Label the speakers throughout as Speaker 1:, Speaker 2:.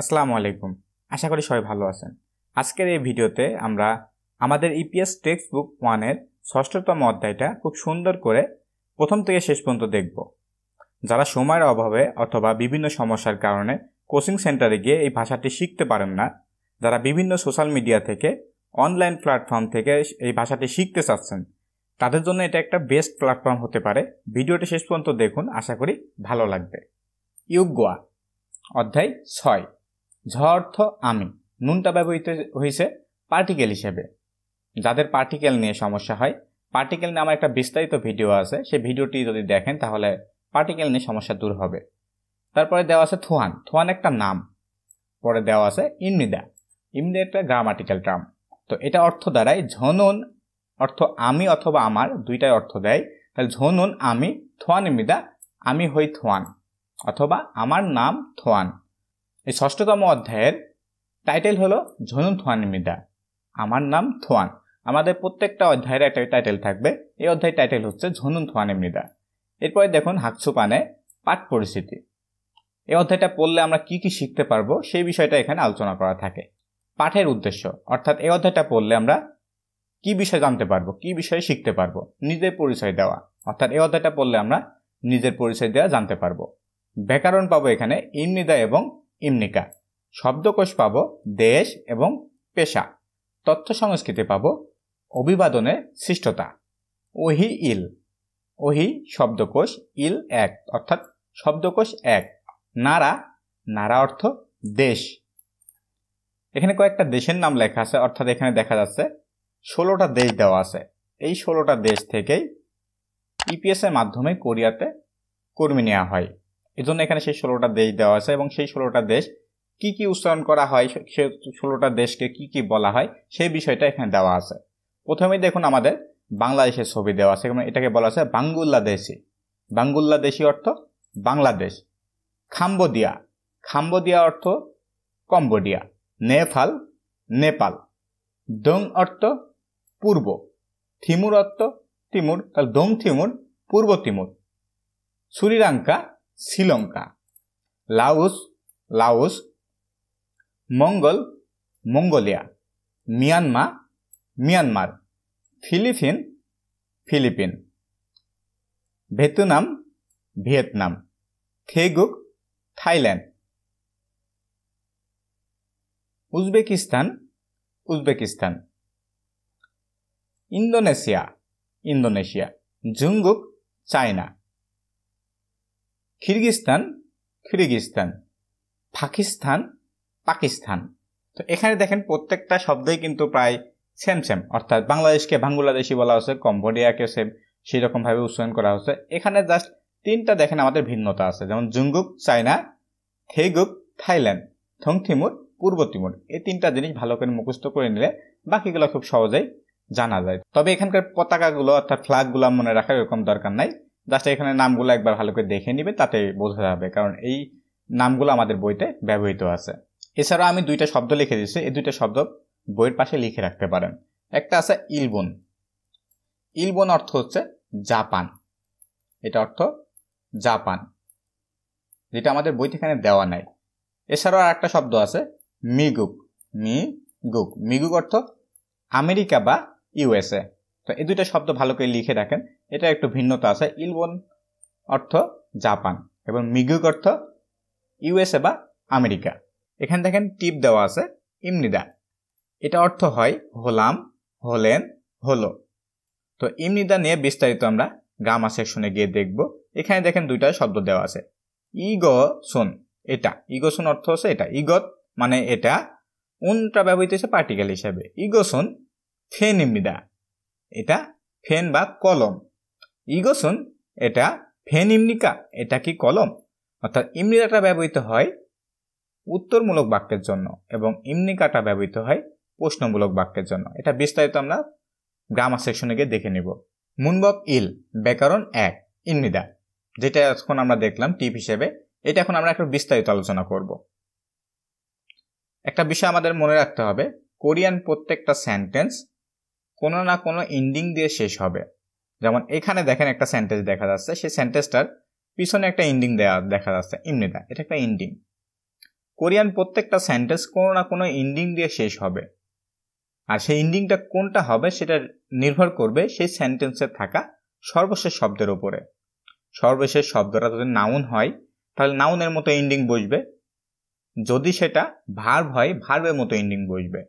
Speaker 1: আসসালামু আলাইকুম আশা করি সবাই ভালো আছেন আজকের এই ভিডিওতে আমরা আমাদের ইপিএস টেক্সট বুক ওয়ানের ষষ্ঠতম অধ্যায়টা খুব সুন্দর করে প্রথম থেকে শেষ পর্যন্ত দেখব যারা সময়ের অভাবে অথবা বিভিন্ন সমস্যার কারণে কোচিং সেন্টারে গিয়ে এই ভাষাটি শিখতে পারেন না যারা বিভিন্ন সোশ্যাল মিডিয়া থেকে অনলাইন প্ল্যাটফর্ম থেকে এই ভাষাটি শিখতে চাচ্ছেন তাদের জন্য এটা একটা বেস্ট প্ল্যাটফর্ম হতে পারে ভিডিওটি শেষ পর্যন্ত দেখুন আশা করি ভালো লাগবে ইউগোয়া অধ্যায় ছয় ঝ অর্থ আমি নুনটা ব্যবহৃত হয়েছে পার্টিকেল হিসেবে যাদের পার্টিকেল নিয়ে সমস্যা হয় পার্টিকেল নিয়ে আমার একটা বিস্তারিত ভিডিও আছে সেই ভিডিওটি যদি দেখেন তাহলে পার্টিকেল নিয়ে সমস্যা দূর হবে তারপরে দেওয়া আছে থোয়ান থোয়ান একটা নাম পরে দেওয়া আছে ইমনিদা ইমনিদা একটা গ্রামাটিক্যাল টার্ম তো এটা অর্থ দ্বারায় ঝনুন অর্থ আমি অথবা আমার দুইটাই অর্থ দেয় তাহলে ঝনুন আমি থোয়ান ইমিদা আমি হই থোয়ান অথবা আমার নাম থোয়ান এই ষষ্ঠতম অধ্যায়ের টাইটেল হলো ঝনুন থোয়ান মিদা আমার নাম থোয়ান আমাদের প্রত্যেকটা অধ্যায়ের একটা টাইটেল থাকবে এই অধ্যায়ের টাইটেল হচ্ছে ঝনুন থোয়ান মৃদা এরপরে দেখুন হাকসুপানে পাঠ পরিস্থিতি এই অধ্যায়টা পড়লে আমরা কি কি শিখতে পারবো সেই বিষয়টা এখানে আলোচনা করা থাকে পাঠের উদ্দেশ্য অর্থাৎ এই অধ্যায়টা পড়লে আমরা কি বিষয় জানতে পারবো কি বিষয়ে শিখতে পারবো নিজের পরিচয় দেওয়া অর্থাৎ এই অধ্যায়টা পড়লে আমরা নিজের পরিচয় দেওয়া জানতে পারবো ব্যাকরণ পাবো এখানে ইমনিদা এবং ইমনিকা শব্দকোষ পাব দেশ এবং পেশা তথ্য সংস্কৃতি পাব অভিবাদনের সৃষ্টতা ওহি ইল ওহি শব্দকোষ ইল এক অর্থাৎ শব্দকোষ এক নারা নারা অর্থ দেশ এখানে কয়েকটা দেশের নাম লেখা আছে অর্থাৎ এখানে দেখা যাচ্ছে ষোলোটা দেশ দেওয়া আছে এই ষোলোটা দেশ থেকেই ইপিএসের মাধ্যমে কোরিয়াতে কর্মী নেওয়া হয় এজন্য এখানে সেই ষোলোটা দেশ দেওয়া আছে এবং সেই ষোলোটা দেশ কি কি উচ্চারণ করা হয় সে ষোলোটা দেশকে কি কি বলা হয় সেই বিষয়টা এখানে দেওয়া আছে প্রথমেই দেখুন আমাদের বাংলাদেশের ছবি দেওয়া আছে এবং এটাকে বলা আছে বাঙ্গুল্লাদেশি বাঙ্গুল্লাদেশি অর্থ বাংলাদেশ খাম্বোদিয়া খাম্বোদিয়া অর্থ কম্বোডিয়া নেফাল নেপাল দং অর্থ পূর্ব থিমুর অর্থ তিমুর তাহলে দং থিমুর পূর্ব তিমুর সুরিরাঙ্কা শ্রীলঙ্কা লাউস লাউস মঙ্গল Mongolia Myanmar Myanmar Philippine Philippine ভেতনাম ভিয়েতনাম থেগুক Thailand Uzbekistan Uzbekistan Indonesia Indonesia জুঙ্গুক China Kyrgyzstan Kyrgyzstan Pakistan Pakistan তো এখানে দেখেন প্রত্যেকটা শব্দই কিন্তু প্রায় সেম সেম অর্থাৎ বাংলাদেশকে বাংলাদেশি বলা হচ্ছে কম্বোডিয়াকে সেম সেই রকমভাবে উচ্চারণ করা হচ্ছে এখানে জাস্ট তিনটা দেখেন আমাদের ভিন্নতা আছে যেমন জুঙ্গুক চায়না থেগুক থাইল্যান্ড থংথিমুর পূর্ব তিমুর এই তিনটা জিনিস ভালো করে মুখস্থ করে নিলে বাকিগুলো খুব সহজেই জানা যায় তবে এখানকার পতাকাগুলো অর্থাৎ ফ্ল্যাগগুলো মনে রাখার এরকম দরকার নাই জাস্ট এখানে নামগুলো একবার ভালো করে দেখে নিবে তাতে বোঝা যাবে কারণ এই নামগুলো আমাদের বইতে ব্যবহৃত আছে এছাড়া আমি দুইটা শব্দ লিখে দিচ্ছি এই দুইটা শব্দ বইয়ের পাশে লিখে রাখতে পারেন একটা আছে ইলবন ইলবন অর্থ হচ্ছে জাপান এটা অর্থ জাপান যেটা আমাদের বইতে এখানে দেওয়া নাই এছাড়াও আর একটা শব্দ আছে মিগুক মি গুক মিগুক অর্থ আমেরিকা বা ইউএসএ তো এই দুইটা শব্দ ভালো করে লিখে রাখেন এটা একটু ভিন্নতা আছে ইলবন অর্থ জাপান এবং মিগুক অর্থ ইউএসএ বা আমেরিকা এখানে দেখেন টিপ দেওয়া আছে ইমনিদা এটা অর্থ হয় হলাম হলেন হলো তো ইমনিদা নিয়ে বিস্তারিত আমরা গামা সেকশনে গিয়ে দেখব এখানে দেখেন দুইটা শব্দ দেওয়া আছে সোন এটা ইগোসন অর্থ হচ্ছে এটা ইগত মানে এটা উনটা ব্যবহৃত হচ্ছে পার্টিকেল হিসাবে ইগোসন ফেন ইমনিদা এটা ফেন বা কলম ইগোসন এটা ফেন ইমনিকা এটা কি কলম অর্থাৎ ইমনিকাটা ব্যবহৃত হয় উত্তরমূলক বাক্যের জন্য এবং ইমনিকাটা ব্যবহৃত হয় প্রশ্নমূলক বাক্যের জন্য এটা বিস্তারিত আমরা গ্রামার সেকশনে গিয়ে দেখে নিব মুনবক ইল ব্যাকরণ এক ইমনিদা যেটা এখন আমরা দেখলাম টিপ হিসেবে এটা এখন আমরা একটা বিস্তারিত আলোচনা করব একটা বিষয় আমাদের মনে রাখতে হবে কোরিয়ান প্রত্যেকটা সেন্টেন্স কোনো না কোনো ইন্ডিং দিয়ে শেষ হবে যেমন এখানে দেখেন একটা সেন্টেন্স দেখা যাচ্ছে সেই সেন্টেন্সটার পিছনে একটা ইন্ডিং দেওয়া দেখা যাচ্ছে ইমনিদা এটা একটা ইন্ডিং কোরিয়ান প্রত্যেকটা সেন্টেন্স কোনো না কোনো ইন্ডিং দিয়ে শেষ হবে আর সেই ইন্ডিংটা কোনটা হবে সেটা নির্ভর করবে সেই সেন্টেন্সে থাকা সর্বশেষ শব্দের ওপরে সর্বশেষ শব্দটা যদি নাউন হয় তাহলে নাউনের মতো ইন্ডিং বসবে যদি সেটা ভার্ব হয় ভার্বের মতো ইন্ডিং বসবে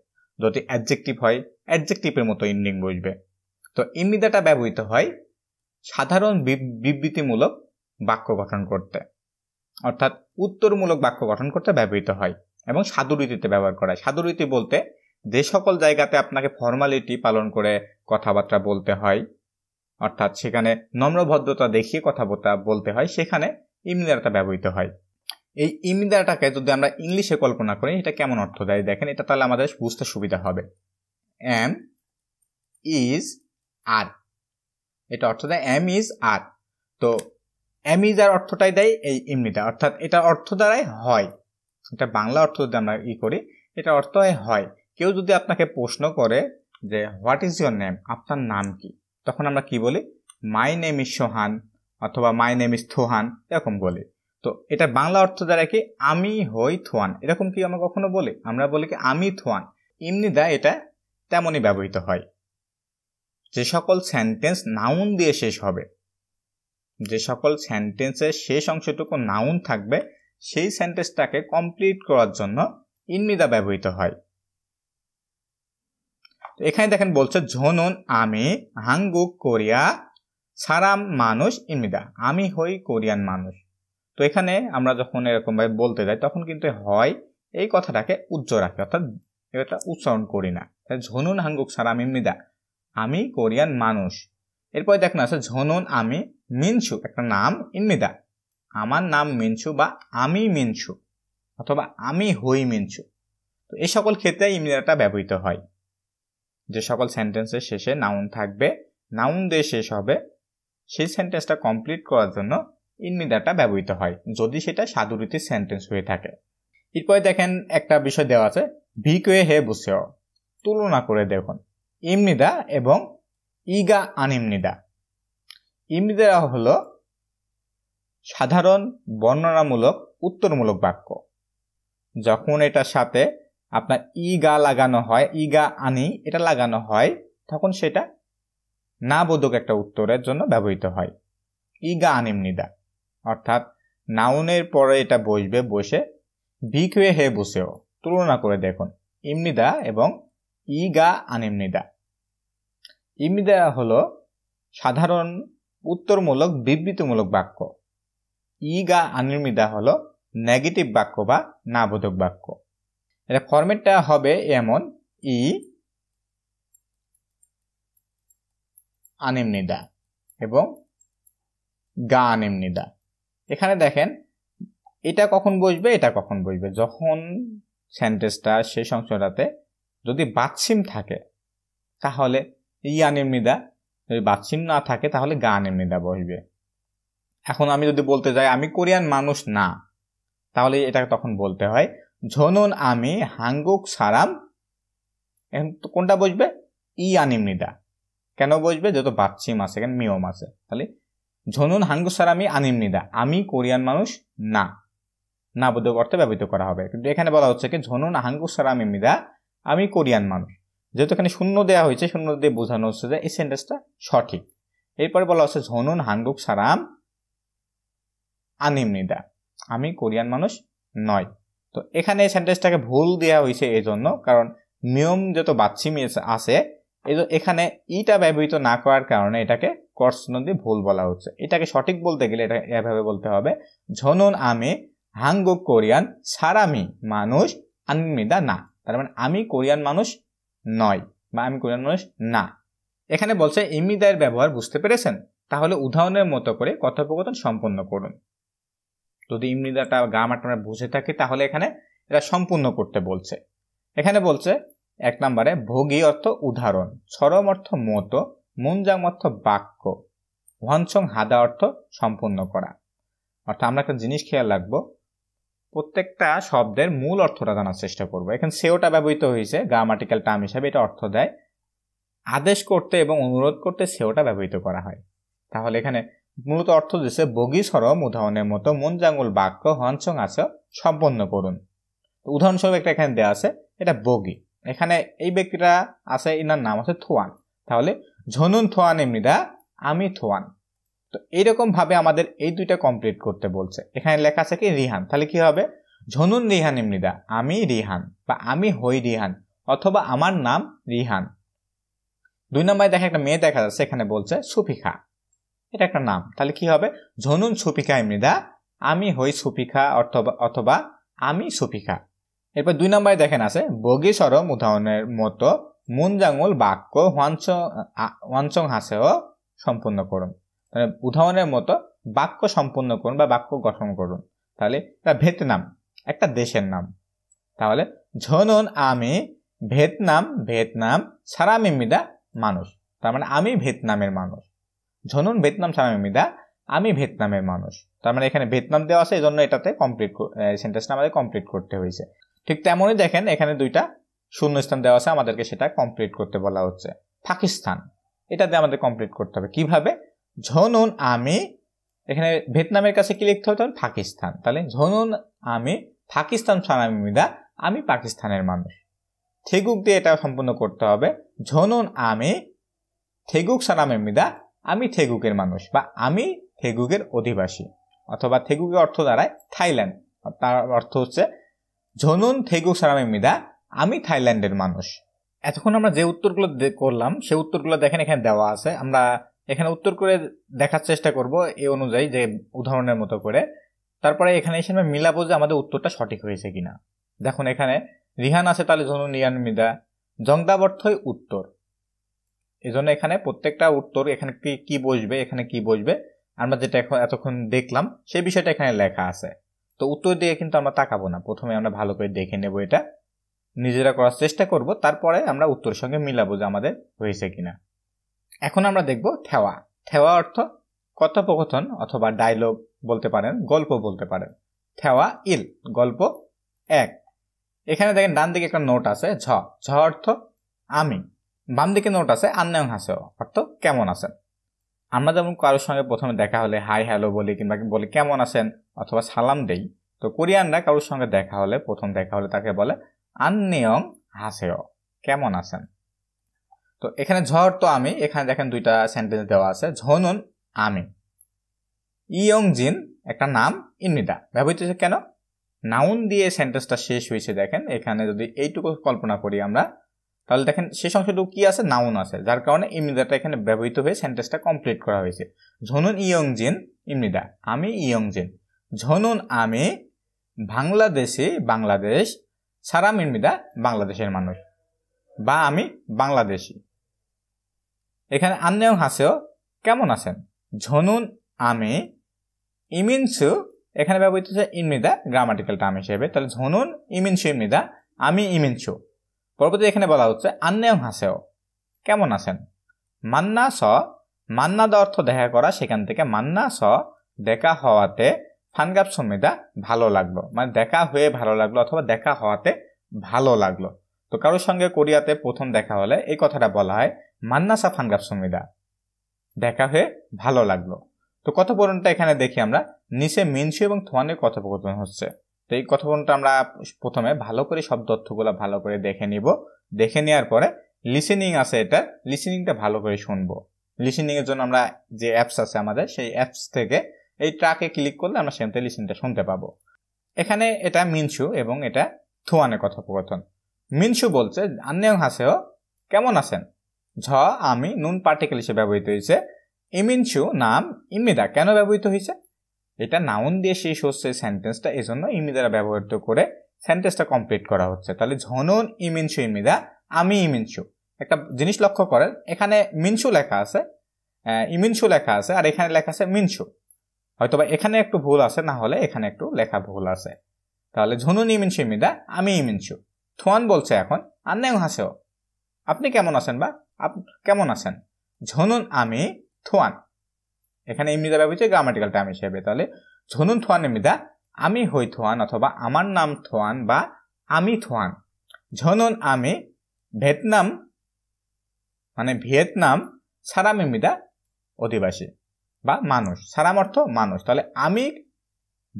Speaker 1: যদি অ্যাডজেক্টিভ হয় অ্যাডজেক্টিভের মতো ইন্ডিং বসবে তো ইমিদাটা ব্যবহৃত হয় সাধারণ বিবৃতিমূলক বাক্য গঠন করতে অর্থাৎ উত্তরমূলক বাক্য গঠন করতে ব্যবহৃত হয় এবং সাধুরীতিতে ব্যবহার করা হয় সাধুরীতি বলতে যে সকল জায়গাতে আপনাকে ফর্মালিটি পালন করে কথাবার্তা বলতে হয় অর্থাৎ সেখানে নম্রভদ্রতা দেখিয়ে কথাবার্তা বলতে হয় সেখানে ইমিদারাটা ব্যবহৃত হয় এই ইমিদারাটাকে যদি আমরা ইংলিশে কল্পনা করি এটা কেমন অর্থ দেয় দেখেন এটা তাহলে আমাদের বুঝতে সুবিধা হবে অ্যাম ইজ আর এটা অর্থ দেয় এম ইজ আর তো এম ইজ আর অর্থটাই দেয় এই এমনিটা অর্থাৎ এটা অর্থ দ্বারাই হয় এটা বাংলা অর্থ যদি আমরা ই করি এটা অর্থ হয় কেউ যদি আপনাকে প্রশ্ন করে যে হোয়াট ইজ ইয়োর নেম আপনার নাম কি তখন আমরা কি বলি মাই নেম ইজ সোহান অথবা মাই নেম ইজ থোহান এরকম বলি তো এটা বাংলা অর্থ দ্বারা কি আমি হই থোয়ান এরকম কি আমরা কখনো বলি আমরা বলি কি আমি থোয়ান এমনি দা এটা তেমনই ব্যবহৃত হয় যে সকল সেন্টেন্স নাউন দিয়ে শেষ হবে যে সকল সেন্টেন্সের শেষ অংশটুকু নাউন থাকবে সেই সেন্টেন্সটাকে কমপ্লিট করার জন্য ইনমিদা ব্যবহৃত হয় এখানে দেখেন বলছে ঝনুন আমি হাঙ্গুক কোরিয়া সারাম মানুষ ইনমিদা আমি হই কোরিয়ান মানুষ তো এখানে আমরা যখন এরকমভাবে বলতে যাই তখন কিন্তু হয় এই কথাটাকে উজ্জ্বল রাখি অর্থাৎ এটা উচ্চারণ করি না ঝনুন হাঙ্গুক সারাম ইমিদা আমি কোরিয়ান মানুষ এরপরে দেখুন আছে ঝনুন আমি মিনসু একটা নাম ইনমিদা আমার নাম মিনসু বা আমি মিনসু অথবা আমি হই মিনসু তো এই সকল ক্ষেত্রে ইমিদাটা ব্যবহৃত হয় যে সকল সেন্টেন্সের শেষে নাউন থাকবে নাউন দিয়ে শেষ হবে সেই সেন্টেন্সটা কমপ্লিট করার জন্য ইনমিদাটা ব্যবহৃত হয় যদি সেটা সাধুরীতি সেন্টেন্স হয়ে থাকে এরপরে দেখেন একটা বিষয় দেওয়া আছে কে হে বুসেও তুলনা করে দেখুন ইমনিদা এবং ইগা আনিমনিদা ইমনিদা হল সাধারণ বর্ণনামূলক উত্তরমূলক বাক্য যখন এটার সাথে আপনার ই গা লাগানো হয় ই গা আনি এটা লাগানো হয় তখন সেটা না বোধক একটা উত্তরের জন্য ব্যবহৃত হয় ই গা আনিমনিদা অর্থাৎ নাউনের পরে এটা বসবে বসে হয়ে হে বসেও তুলনা করে দেখুন ইমনিদা এবং ই গা আনিমনিদা ইমদা হল সাধারণ উত্তরমূলক বিবৃতিমূলক বাক্য ইগা আনির্মিদা হল নেগেটিভ বাক্য বা নাবোধক বাক্য এটা ফর্মেটটা হবে এমন ই আনিমনিদা এবং গা আনিমনিদা এখানে দেখেন এটা কখন বসবে এটা কখন বসবে যখন সেন্টেন্সটা সেই সংশয়টাতে যদি বাচ্ছিম থাকে তাহলে ইয়ানেমিদা যদি বাচ্চিন না থাকে তাহলে গানেমিদা বসবে এখন আমি যদি বলতে যাই আমি কোরিয়ান মানুষ না তাহলে এটা তখন বলতে হয় ঝনন আমি হাঙ্গুক সারাম এখন কোনটা বসবে ই আনিম নিদা কেন বসবে যেহেতু বাচ্চিম আছে কেন মিয়ম আছে তাহলে ঝনুন হাঙ্গুক সারামি আনিম নিদা আমি কোরিয়ান মানুষ না না বোধক অর্থে ব্যবহৃত করা হবে কিন্তু এখানে বলা হচ্ছে কি ঝনুন হাঙ্গুক মিদা আমি কোরিয়ান মানুষ যেহেতু এখানে শূন্য দেওয়া হয়েছে শূন্য দিয়ে বোঝানো হচ্ছে যে এই সেন্টেন্সটা সঠিক এরপরে বলা হচ্ছে ঝনুন হাঙ্গুক সারাম আনিমনিদা আমি কোরিয়ান মানুষ নয় তো এখানে এই সেন্টেন্সটাকে ভুল দেওয়া হয়েছে এই জন্য কারণ নিয়ম যত বাচ্চিম আছে এই এখানে ইটা ব্যবহৃত না করার কারণে এটাকে কর্ষণ দিয়ে ভুল বলা হচ্ছে এটাকে সঠিক বলতে গেলে এটা এভাবে বলতে হবে ঝনুন আমি হাঙ্গুক কোরিয়ান সারামি মানুষ আনমিদা না তার মানে আমি কোরিয়ান মানুষ নয় বা আমি কোরিয়ান মানুষ না এখানে বলছে এমনি দায়ের ব্যবহার বুঝতে পেরেছেন তাহলে উদাহরণের মতো করে কথোপকথন সম্পন্ন করুন যদি ইমনিদাটা গা আমরা বুঝে থাকে তাহলে এখানে এরা সম্পূর্ণ করতে বলছে এখানে বলছে এক নম্বরে ভোগী অর্থ উদাহরণ সরম অর্থ মতো মুঞ্জাম অর্থ বাক্য হনসং হাদা অর্থ সম্পূর্ণ করা অর্থাৎ আমরা একটা জিনিস খেয়াল রাখবো প্রত্যেকটা শব্দের মূল অর্থটা জানার চেষ্টা করব এখানে সেওটা ব্যবহৃত হয়েছে গ্রামাটিক্যাল টার্ম হিসাবে এটা অর্থ দেয় আদেশ করতে এবং অনুরোধ করতে সেওটা ব্যবহৃত করা হয় তাহলে এখানে মূলত অর্থ দিচ্ছে বগি সরম উদাহরণের মতো মন জাঙ্গুল বাক্য হনসং আছে সম্পন্ন করুন উদাহরণস্বরূপ একটা এখানে দেওয়া আছে এটা বগি এখানে এই ব্যক্তিটা আছে এনার নাম আছে থোয়ান তাহলে ঝনুন থোয়ান এমনিদা আমি থোয়ান তো এইরকমভাবে আমাদের এই দুইটা কমপ্লিট করতে বলছে এখানে লেখা আছে কি রিহান তাহলে কি হবে ঝনুন রিহান ইমনিদা আমি রিহান বা আমি হই রিহান অথবা আমার নাম রিহান দুই নম্বরে দেখা একটা মেয়ে দেখা যাচ্ছে এখানে বলছে সুফিখা এটা একটা নাম তাহলে কি হবে ঝনুন সুফিখা ইমনিদা আমি হই সুফিখা অথবা অথবা আমি সুফিখা এরপর দুই নম্বরে দেখেন আছে বগি সরম উদাহরণের মতো মুনজাঙ্গুল বাক্য ওয়ানচং হাসেও সম্পূর্ণ করুন উদাহরণের মতো বাক্য সম্পন্ন করুন বা বাক্য গঠন করুন তাহলে এটা ভিয়েতনাম একটা দেশের নাম তাহলে ঝনুন আমি ভিয়েতনাম ভিয়েতনাম সারামিমিদা মানুষ তার মানে আমি ভিয়েতনামের মানুষ ঝনুন ভিয়েতনাম সারামিমিদা আমি ভিয়েতনামের মানুষ তার মানে এখানে ভিয়েতনাম দেওয়া আছে এই জন্য এটাতে কমপ্লিট সেন্টেন্সটা আমাদের কমপ্লিট করতে হয়েছে ঠিক তেমনই দেখেন এখানে দুইটা শূন্যস্থান দেওয়া আছে আমাদেরকে সেটা কমপ্লিট করতে বলা হচ্ছে পাকিস্তান এটাতে আমাদের কমপ্লিট করতে হবে কিভাবে ঝনুন আমি এখানে ভিয়েতনামের কাছে কি লিখতে হতো পাকিস্তান তাহলে ঝনুন আমি পাকিস্তান সানামিদা আমি পাকিস্তানের মানুষ থেগুক দিয়ে এটা সম্পূর্ণ করতে হবে ঝনুন আমি থেগুক সানামিদা আমি থেগুকের মানুষ বা আমি থেগুকের অধিবাসী অথবা থেগুকের অর্থ দাঁড়ায় থাইল্যান্ড তার অর্থ হচ্ছে ঝনুন থেগুক মিদা আমি থাইল্যান্ডের মানুষ এতক্ষণ আমরা যে উত্তরগুলো করলাম সে উত্তরগুলো দেখেন এখানে দেওয়া আছে আমরা এখানে উত্তর করে দেখার চেষ্টা করব এ অনুযায়ী যে উদাহরণের মতো করে তারপরে এখানে এসে আমরা মিলাবো যে আমাদের উত্তরটা সঠিক হয়েছে কিনা দেখুন এখানে রিহান আছে তাহলে ধরুন রিহান মিদা জংদাবর্থই উত্তর এই জন্য এখানে প্রত্যেকটা উত্তর এখানে কি কি বসবে এখানে কি বসবে আমরা যেটা এখন এতক্ষণ দেখলাম সেই বিষয়টা এখানে লেখা আছে তো উত্তর দিয়ে কিন্তু আমরা তাকাবো না প্রথমে আমরা ভালো করে দেখে নেব এটা নিজেরা করার চেষ্টা করব তারপরে আমরা উত্তরের সঙ্গে মিলাবো যে আমাদের হয়েছে কিনা এখন আমরা দেখব থেওয়া থেওয়া অর্থ কথোপকথন অথবা ডায়লগ বলতে পারেন গল্প বলতে পারেন থেওয়া ইল গল্প এক এখানে দেখেন ডান দিকে একটা নোট আছে ঝ ঝ অর্থ আমি বাম দিকে নোট আছে আন্নয়ং হাসে অর্থ কেমন আছেন আমরা যেমন কারোর সঙ্গে প্রথমে দেখা হলে হাই হ্যালো বলি কিংবা বলি কেমন আছেন অথবা সালাম দেই তো কোরিয়ানরা কারোর সঙ্গে দেখা হলে প্রথম দেখা হলে তাকে বলে আন্নেয়ং হাসেও কেমন আছেন তো এখানে ঝড় তো আমি এখানে দেখেন দুইটা সেন্টেন্স দেওয়া আছে ঝনুন আমি ইয়ং জিন একটা নাম ইন্নিদা ব্যবহৃত হয়েছে কেন নাউন দিয়ে সেন্টেন্সটা শেষ হয়েছে দেখেন এখানে যদি এইটুকু কল্পনা করি আমরা তাহলে দেখেন শেষ অংশটুকু কী আছে নাউন আছে যার কারণে ইমনিদাটা এখানে ব্যবহৃত হয়ে সেন্টেন্সটা কমপ্লিট করা হয়েছে ঝনুন ইয়ং জিন ইমনিদা আমি ইয়ং জিন ঝনুন আমি বাংলাদেশে বাংলাদেশ সারাম ইমনিদা বাংলাদেশের মানুষ বা আমি বাংলাদেশি এখানে আন্নেয়ং হাসেও কেমন আছেন ঝনুন আমি ইমিনসু এখানে ব্যবহৃত হচ্ছে ইমনিদা গ্রামাটিক্যাল টার্ম হিসেবে তাহলে ঝনুন ইমিনসু ইমিদা আমি ইমিনসু পরবর্তী এখানে বলা হচ্ছে আন্নেয়ং হাসেও কেমন আছেন মান্না স মান্না দ অর্থ দেখা করা সেখান থেকে মান্না স দেখা হওয়াতে ফানগাপ সমিদা ভালো লাগলো মানে দেখা হয়ে ভালো লাগলো অথবা দেখা হওয়াতে ভালো লাগলো তো কারোর সঙ্গে কোরিয়াতে প্রথম দেখা হলে এই কথাটা বলা হয় মান্না সাফান গাব সুমিদা দেখা হয়ে ভালো লাগলো তো কথোপকথনটা এখানে দেখি আমরা নিচে মিনসু এবং থোয়ানের কথোপকথন হচ্ছে তো এই কথোপকথনটা আমরা প্রথমে ভালো করে সব তথ্যগুলো ভালো করে দেখে নিব দেখে নেওয়ার পরে লিসেনিং আছে এটা লিসেনিংটা ভালো করে শুনবো লিসেনিংয়ের জন্য আমরা যে অ্যাপস আছে আমাদের সেই অ্যাপস থেকে এই ট্রাকে ক্লিক করলে আমরা সেখান থেকে শুনতে পাবো এখানে এটা মিনসু এবং এটা থোয়ানের কথোপকথন মিনসু বলছে আন্নেও হাসেও কেমন আছেন ঝ আমি নুন পার্টিকেল হিসেবে ব্যবহৃত হয়েছে ইমিনশু নাম ইমিদা কেন ব্যবহৃত হয়েছে এটা নাউন দিয়ে শেষ হচ্ছে সেন্টেন্সটা এই জন্য ইমি ব্যবহৃত করে সেন্টেন্সটা কমপ্লিট করা হচ্ছে তাহলে ঝনুন ইমিনসু ইমিদা আমি ইমিনসু একটা জিনিস লক্ষ্য করেন এখানে মিনশু লেখা আছে ইমিনসু লেখা আছে আর এখানে লেখা আছে হয়তো হয়তোবা এখানে একটু ভুল আছে না হলে এখানে একটু লেখা ভুল আছে তাহলে ঝনুন ইমিনশু ইমিদা আমি ইমিনসু থোয়ান বলছে এখন আন্নেও হাসেও আপনি কেমন আছেন বা আপ কেমন আছেন ঝনুন আমি থোয়ান এখানে দেওয়া ব্যবহৃত গ্রামাটিক্যাল টার্ম হিসেবে তাহলে ঝনুন থোয়ান এমনিদা আমি হই থোয়ান অথবা আমার নাম থোয়ান বা আমি থোয়ান ঝনুন আমি ভিয়েতনাম মানে ভিয়েতনাম সারাম এমনিদা অধিবাসী বা মানুষ সারাম অর্থ মানুষ তাহলে আমি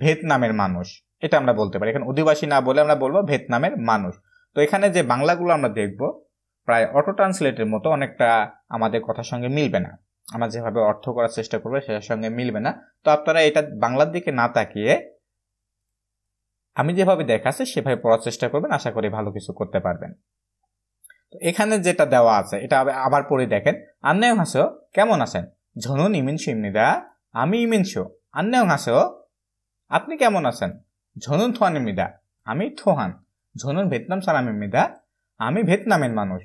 Speaker 1: ভিয়েতনামের মানুষ এটা আমরা বলতে পারি এখানে অধিবাসী না বলে আমরা বলবো ভিয়েতনামের মানুষ তো এখানে যে বাংলাগুলো আমরা দেখব প্রায় অটো ট্রান্সলেটের মতো অনেকটা আমাদের কথার সঙ্গে মিলবে না আমরা যেভাবে অর্থ করার চেষ্টা করবে সেটার সঙ্গে মিলবে না তো আপনারা এটা বাংলার দিকে না তাকিয়ে আমি যেভাবে দেখাচ্ছি সেভাবে পড়ার চেষ্টা করবেন আশা করি ভালো কিছু করতে পারবেন তো এখানে যেটা দেওয়া আছে এটা আবার পড়ে দেখেন আন্নেও হাসো কেমন আছেন ঝনুন ইমিনশো ইমনিদা আমি ইমিনশো আন্নায় হাসো আপনি কেমন আছেন ঝনুন থোয়ান ইমিদা আমি থোহান ঝনুন ভিয়েতনাম সালাম ইমিদা আমি ভিয়েতনামের মানুষ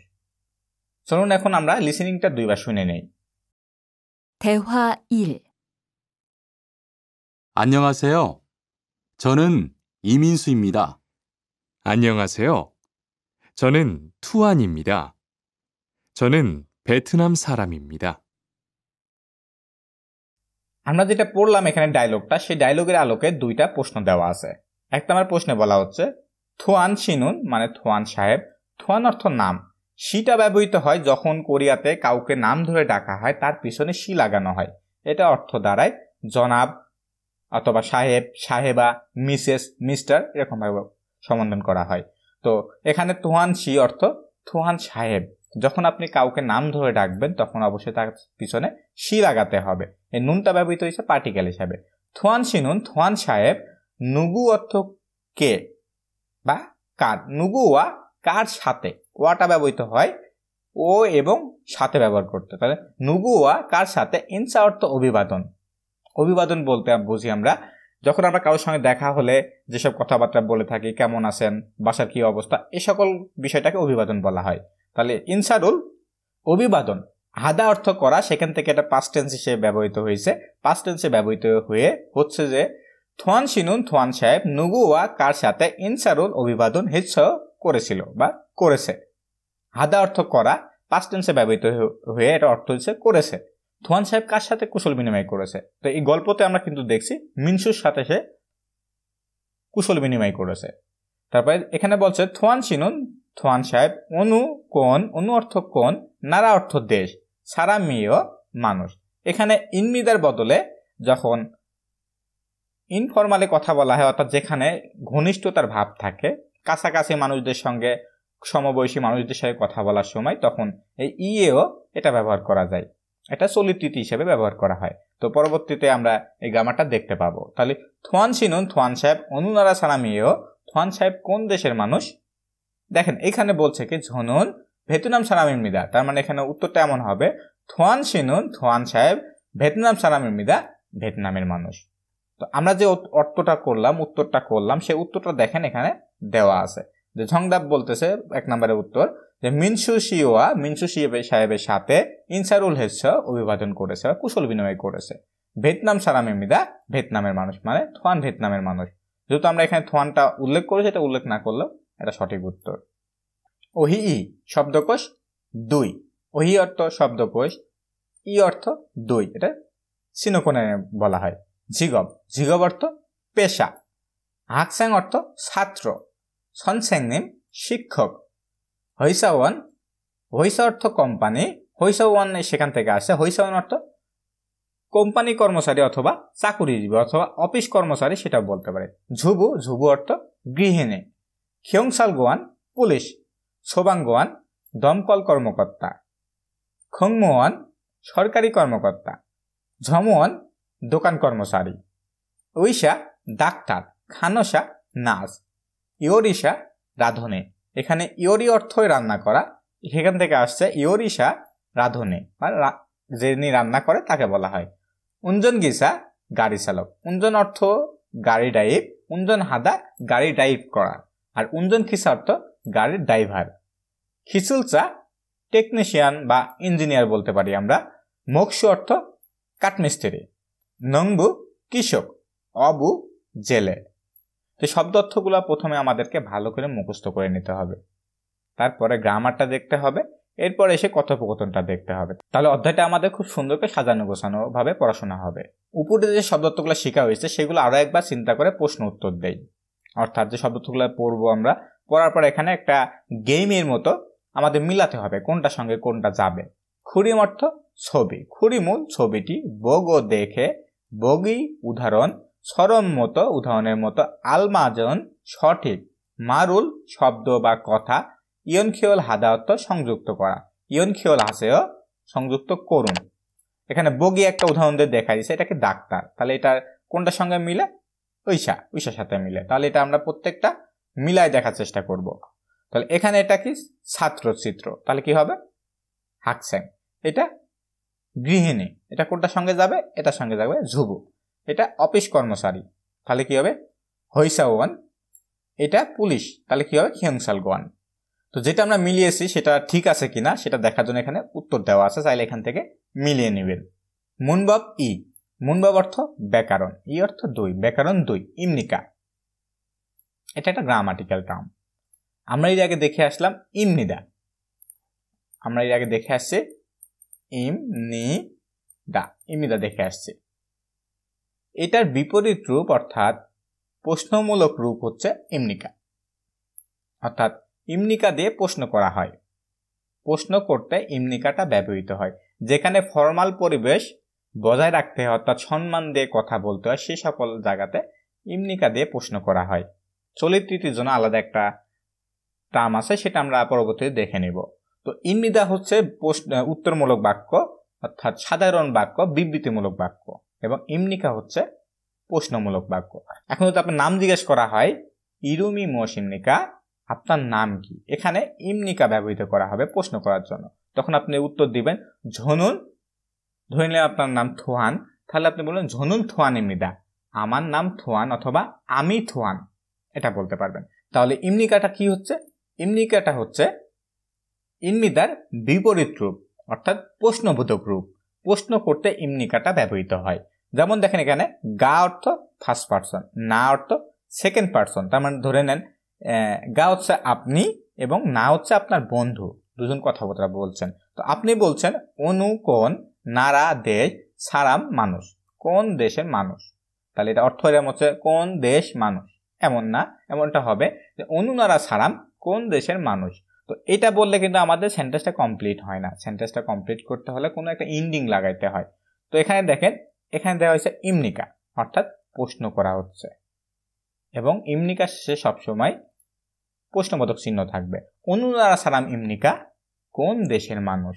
Speaker 1: চলুন এখন আমরা লিসেনিংটা দুইবার শুনে নেই 대화 1 안녕하세요. 저는 이민수입니다. 안녕하세요. 저는 투안입니다. 저는 베트남 사람입니다. আমরা যেটা পড়লাম এখানে ডায়লগটা সেই ডায়লগের আলোকে দুইটা প্রশ্ন দেওয়া আছে একটা আমার প্রশ্নে বলা হচ্ছে থুয়ান শিনুন মানে থুয়ান সাহেব থোয়ান অর্থ নাম শিটা ব্যবহৃত হয় যখন কোরিয়াতে কাউকে নাম ধরে ডাকা হয় তার পিছনে শি লাগানো হয় এটা অর্থ দাঁড়ায় জনাব অথবা সাহেব সাহেবা মিসেস মিস্টার এরকমভাবে সম্বন্ধন করা হয় তো এখানে তুহান শি অর্থ তুহান সাহেব যখন আপনি কাউকে নাম ধরে ডাকবেন তখন অবশ্যই তার পিছনে শি লাগাতে হবে এই নুনটা ব্যবহৃত হয়েছে পার্টিকেল হিসাবে থোয়ান নুন থোয়ান সাহেব নুগু অর্থ কে বা কার নুগুয়া কার সাথে ওয়াটা ব্যবহৃত হয় ও এবং সাথে ব্যবহার করতে তাহলে নুগুয়া কার সাথে ইনসা অর্থ অভিবাদন অভিবাদন বলতে বুঝি আমরা যখন আমরা কারোর সঙ্গে দেখা হলে যেসব কথাবার্তা বলে থাকি কেমন আছেন বাসার কী অবস্থা এ সকল বিষয়টাকে অভিবাদন বলা হয় তাহলে ইনসারুল অভিবাদন হাদা অর্থ করা সেখান থেকে এটা পাস্ট টেন্স হিসেবে ব্যবহৃত হয়েছে পাস্ট টেন্সে ব্যবহৃত হয়ে হচ্ছে যে থোয়ান সিনুন থোয়ান সাহেব নুগুয়া কার সাথে ইনসারুল অভিবাদন হিচ্ছ করেছিল বা করেছে হাদা অর্থ করা পাস্ট টেন্সে ব্যবহৃত হয়ে এটা অর্থ হচ্ছে করেছে ধোয়ান সাহেব কার সাথে কুশল বিনিময় করেছে তো এই গল্পতে আমরা কিন্তু দেখছি মিনসুর সাথে সে কুশল বিনিময় করেছে তারপরে এখানে বলছে থোয়ান সিনুন থোয়ান সাহেব অনু কোন অনু অর্থ কোন নারা অর্থ দেশ সারা মেয় মানুষ এখানে ইনমিদার বদলে যখন ইনফরমালে কথা বলা হয় অর্থাৎ যেখানে ঘনিষ্ঠতার ভাব থাকে কাছাকাছি মানুষদের সঙ্গে সমবয়সী মানুষদের সঙ্গে কথা বলার সময় তখন এই ইয়েও এটা ব্যবহার করা যায় এটা চলিতৃতি হিসেবে ব্যবহার করা হয় তো পরবর্তীতে আমরা এই গ্রামারটা দেখতে পাবো তাহলে থোয়ান সিনুন থোয়ান সাহেব অনুনারা সালামিয়েও থোয়ান সাহেব কোন দেশের মানুষ দেখেন এখানে বলছে কি ঝনুন ভেতনাম সালামির মিদা তার মানে এখানে উত্তরটা এমন হবে থোয়ান সিনুন থোয়ান সাহেব ভেতনাম সালামির মিদা ভেতনামের মানুষ তো আমরা যে অর্থটা করলাম উত্তরটা করলাম সেই উত্তরটা দেখেন এখানে দেওয়া আছে যে ঝংদাব বলতেছে এক নম্বরের উত্তর যে মিনসু শিওয়া মিনসু সাহেবের সাথে ইনসারুল হেস অভিবাদন করেছে বা কুশল বিনিময় করেছে ভিয়েতনাম সারামেমিদা ভিয়েতনামের মানুষ মানে থোয়ান ভিয়েতনামের মানুষ যেহেতু আমরা এখানে থোয়ানটা উল্লেখ করেছি এটা উল্লেখ না করলেও এটা সঠিক উত্তর ওহি ই শব্দকোষ দুই ওহি অর্থ শব্দকোষ ই অর্থ দুই এটা সিনোকোনে বলা হয় ঝিগব ঝিগব অর্থ পেশা হাকস্যাং অর্থ ছাত্র সনসেংনিম শিক্ষক ওয়ান হইসা অর্থ কোম্পানি ওয়ান সেখান থেকে হইসা ওয়ান অর্থ কোম্পানি কর্মচারী অথবা চাকুরিজীবী অথবা অফিস কর্মচারী সেটা বলতে পারে ঝুবু ঝুবু অর্থ গৃহিণী খিয়ংসাল গোয়ান পুলিশ গোয়ান দমকল কর্মকর্তা খংমোয়ান সরকারি কর্মকর্তা ঝমোয়ান দোকান কর্মচারী ঐশা ডাক্তার খানসা নার্স ইয়োরিশা রাধনে এখানে ইয়োরি অর্থই রান্না করা সেখান থেকে আসছে ইয়োরিশা রাধনে বা যিনি রান্না করে তাকে বলা হয় উঞ্জন গিসা গাড়ি চালক উঞ্জন অর্থ গাড়ি ড্রাইভ উঞ্জন হাদা গাড়ি ড্রাইভ করা আর উঞ্জন খিসা অর্থ গাড়ির ড্রাইভার খিসুলচা টেকনিশিয়ান বা ইঞ্জিনিয়ার বলতে পারি আমরা মোক্ষু অর্থ কাঠমিস্ত্রি নংবু কৃষক অবু জেলে সেই তথ্যগুলো প্রথমে আমাদেরকে ভালো করে মুখস্থ করে নিতে হবে তারপরে গ্রামারটা দেখতে হবে এরপর এসে কথোপকথনটা দেখতে হবে তাহলে অধ্যায়টা আমাদের খুব সুন্দর করে সাজানো গোছানো ভাবে পড়াশোনা হবে উপরে যে শব্দার্থগুলো শেখা হয়েছে সেগুলো আরও একবার চিন্তা করে প্রশ্ন উত্তর দেই অর্থাৎ যে শব্দার্থগুলো পড়বো আমরা পড়ার পর এখানে একটা গেমের মতো আমাদের মিলাতে হবে কোনটা সঙ্গে কোনটা যাবে খুরিম অর্থ ছবি খুরিমূল ছবিটি বগো দেখে বগি উদাহরণ স্মরণ মতো উদাহরণের মতো আলমাজন সঠিক মারুল শব্দ বা কথা ইয়ন খেয়ল হাদায়ত্ব সংযুক্ত করা ইয়ন খেয়ল হাসেও সংযুক্ত করুন এখানে বগি একটা উদাহরণ দিয়ে দেখা দিয়েছে এটাকে ডাক্তার তাহলে এটা কোনটার সঙ্গে মিলে ঐশা ঐশার সাথে মিলে তাহলে এটা আমরা প্রত্যেকটা মিলায় দেখার চেষ্টা করব তাহলে এখানে এটা কি ছাত্র চিত্র তাহলে কি হবে হাকস্যাং এটা গৃহিণী এটা কোনটার সঙ্গে যাবে এটার সঙ্গে যাবে ঝুবু এটা অফিস কর্মচারী তাহলে কি হবে হৈসাওয়ান এটা পুলিশ তাহলে কি হবে গোয়ান তো যেটা আমরা মিলিয়েছি সেটা ঠিক আছে কিনা সেটা দেখার জন্য এখানে উত্তর দেওয়া আছে চাইলে এখান থেকে মিলিয়ে নেবেন মুনবাব ই মুনবাব অর্থ ব্যাকরণ ই অর্থ দুই ব্যাকরণ দুই ইমনিকা এটা একটা গ্রামাটিক্যাল টার্ম আমরা এর আগে দেখে আসলাম ইমনিদা আমরা এর আগে দেখে আসছি ইমনিদা ইমনিদা দেখে আসছি এটার বিপরীত রূপ অর্থাৎ প্রশ্নমূলক রূপ হচ্ছে ইমনিকা অর্থাৎ ইমনিকা দিয়ে প্রশ্ন করা হয় প্রশ্ন করতে ইমনিকাটা ব্যবহৃত হয় যেখানে ফর্মাল পরিবেশ বজায় রাখতে হয় অর্থাৎ সম্মান দিয়ে কথা বলতে হয় সে সকল জায়গাতে ইমনিকা দিয়ে প্রশ্ন করা হয় চলিত্রীটির জন্য আলাদা একটা টার্ম আছে সেটা আমরা পরবর্তীতে দেখে নেব তো ইমনিদা হচ্ছে উত্তরমূলক বাক্য অর্থাৎ সাধারণ বাক্য বিবৃতিমূলক বাক্য এবং ইমনিকা হচ্ছে প্রশ্নমূলক বাক্য এখন যদি আপনার নাম জিজ্ঞেস করা হয় ইরুমি মোষ ইমনিকা আপনার নাম কি এখানে ইমনিকা ব্যবহৃত করা হবে প্রশ্ন করার জন্য তখন আপনি উত্তর দিবেন ঝনুন ধরে নিলেন আপনার নাম থোয়ান তাহলে আপনি বলবেন ঝনুন থোয়ান ইমনিদা আমার নাম থোয়ান অথবা আমি থোয়ান এটা বলতে পারবেন তাহলে ইমনিকাটা কি হচ্ছে ইমনিকাটা হচ্ছে ইমনিদার বিপরীত রূপ অর্থাৎ প্রশ্নবোধক রূপ প্রশ্ন করতে ইমনিকাটা ব্যবহৃত হয় যেমন দেখেন এখানে গা অর্থ ফার্স্ট পার্সন না অর্থ সেকেন্ড পার্সন তার মানে ধরে নেন গা হচ্ছে আপনি এবং না হচ্ছে আপনার বন্ধু দুজন কথাবার্তা বলছেন তো আপনি বলছেন অনু কোন নারা দেশ সারাম মানুষ কোন দেশের মানুষ তাহলে এটা অর্থ এরম হচ্ছে কোন দেশ মানুষ এমন না এমনটা হবে যে অনু নারা সারাম কোন দেশের মানুষ তো এটা বললে কিন্তু আমাদের সেন্টেন্সটা কমপ্লিট হয় না সেন্টেন্সটা কমপ্লিট করতে হলে কোনো একটা ইন্ডিং লাগাইতে হয় তো এখানে দেখেন এখানে দেওয়া হয়েছে ইমনিকা অর্থাৎ প্রশ্ন করা হচ্ছে এবং ইমনিকা শেষে সবসময় প্রশ্নবোধক চিহ্ন থাকবে অনুরা সালাম ইমনিকা কোন দেশের মানুষ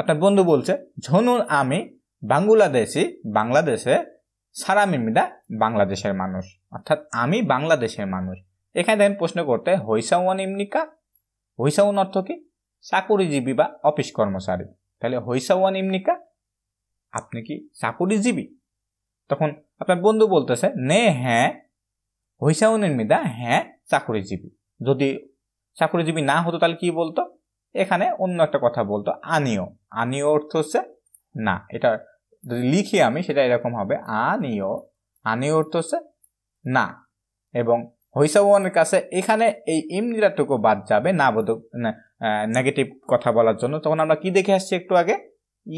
Speaker 1: আপনার বন্ধু বলছে ঝনুন আমি বাংলাদেশি বাংলাদেশে সারা ইমিদা বাংলাদেশের মানুষ অর্থাৎ আমি বাংলাদেশের মানুষ এখানে দেখেন প্রশ্ন করতে হইসাওয়ান ইমনিকা হৈসাউন অর্থ কি চাকরিজীবী বা অফিস কর্মচারী তাহলে হৈসাওয়ান ইমনিকা আপনি কি চাকরিজীবী তখন আপনার বন্ধু বলতেছে নে হ্যাঁ হৈসাউন নির্মিতা হ্যাঁ চাকরিজীবী যদি চাকরিজীবী না হতো তাহলে কি বলতো এখানে অন্য একটা কথা বলতো আনিও আনিও অর্থ হচ্ছে না এটা যদি লিখি আমি সেটা এরকম হবে আনিও আনিও অর্থ হচ্ছে না এবং ওয়ানের কাছে এখানে এই ইমনিরাটুকু বাদ যাবে না বোধক নেগেটিভ কথা বলার জন্য তখন আমরা কি দেখে আসছি একটু আগে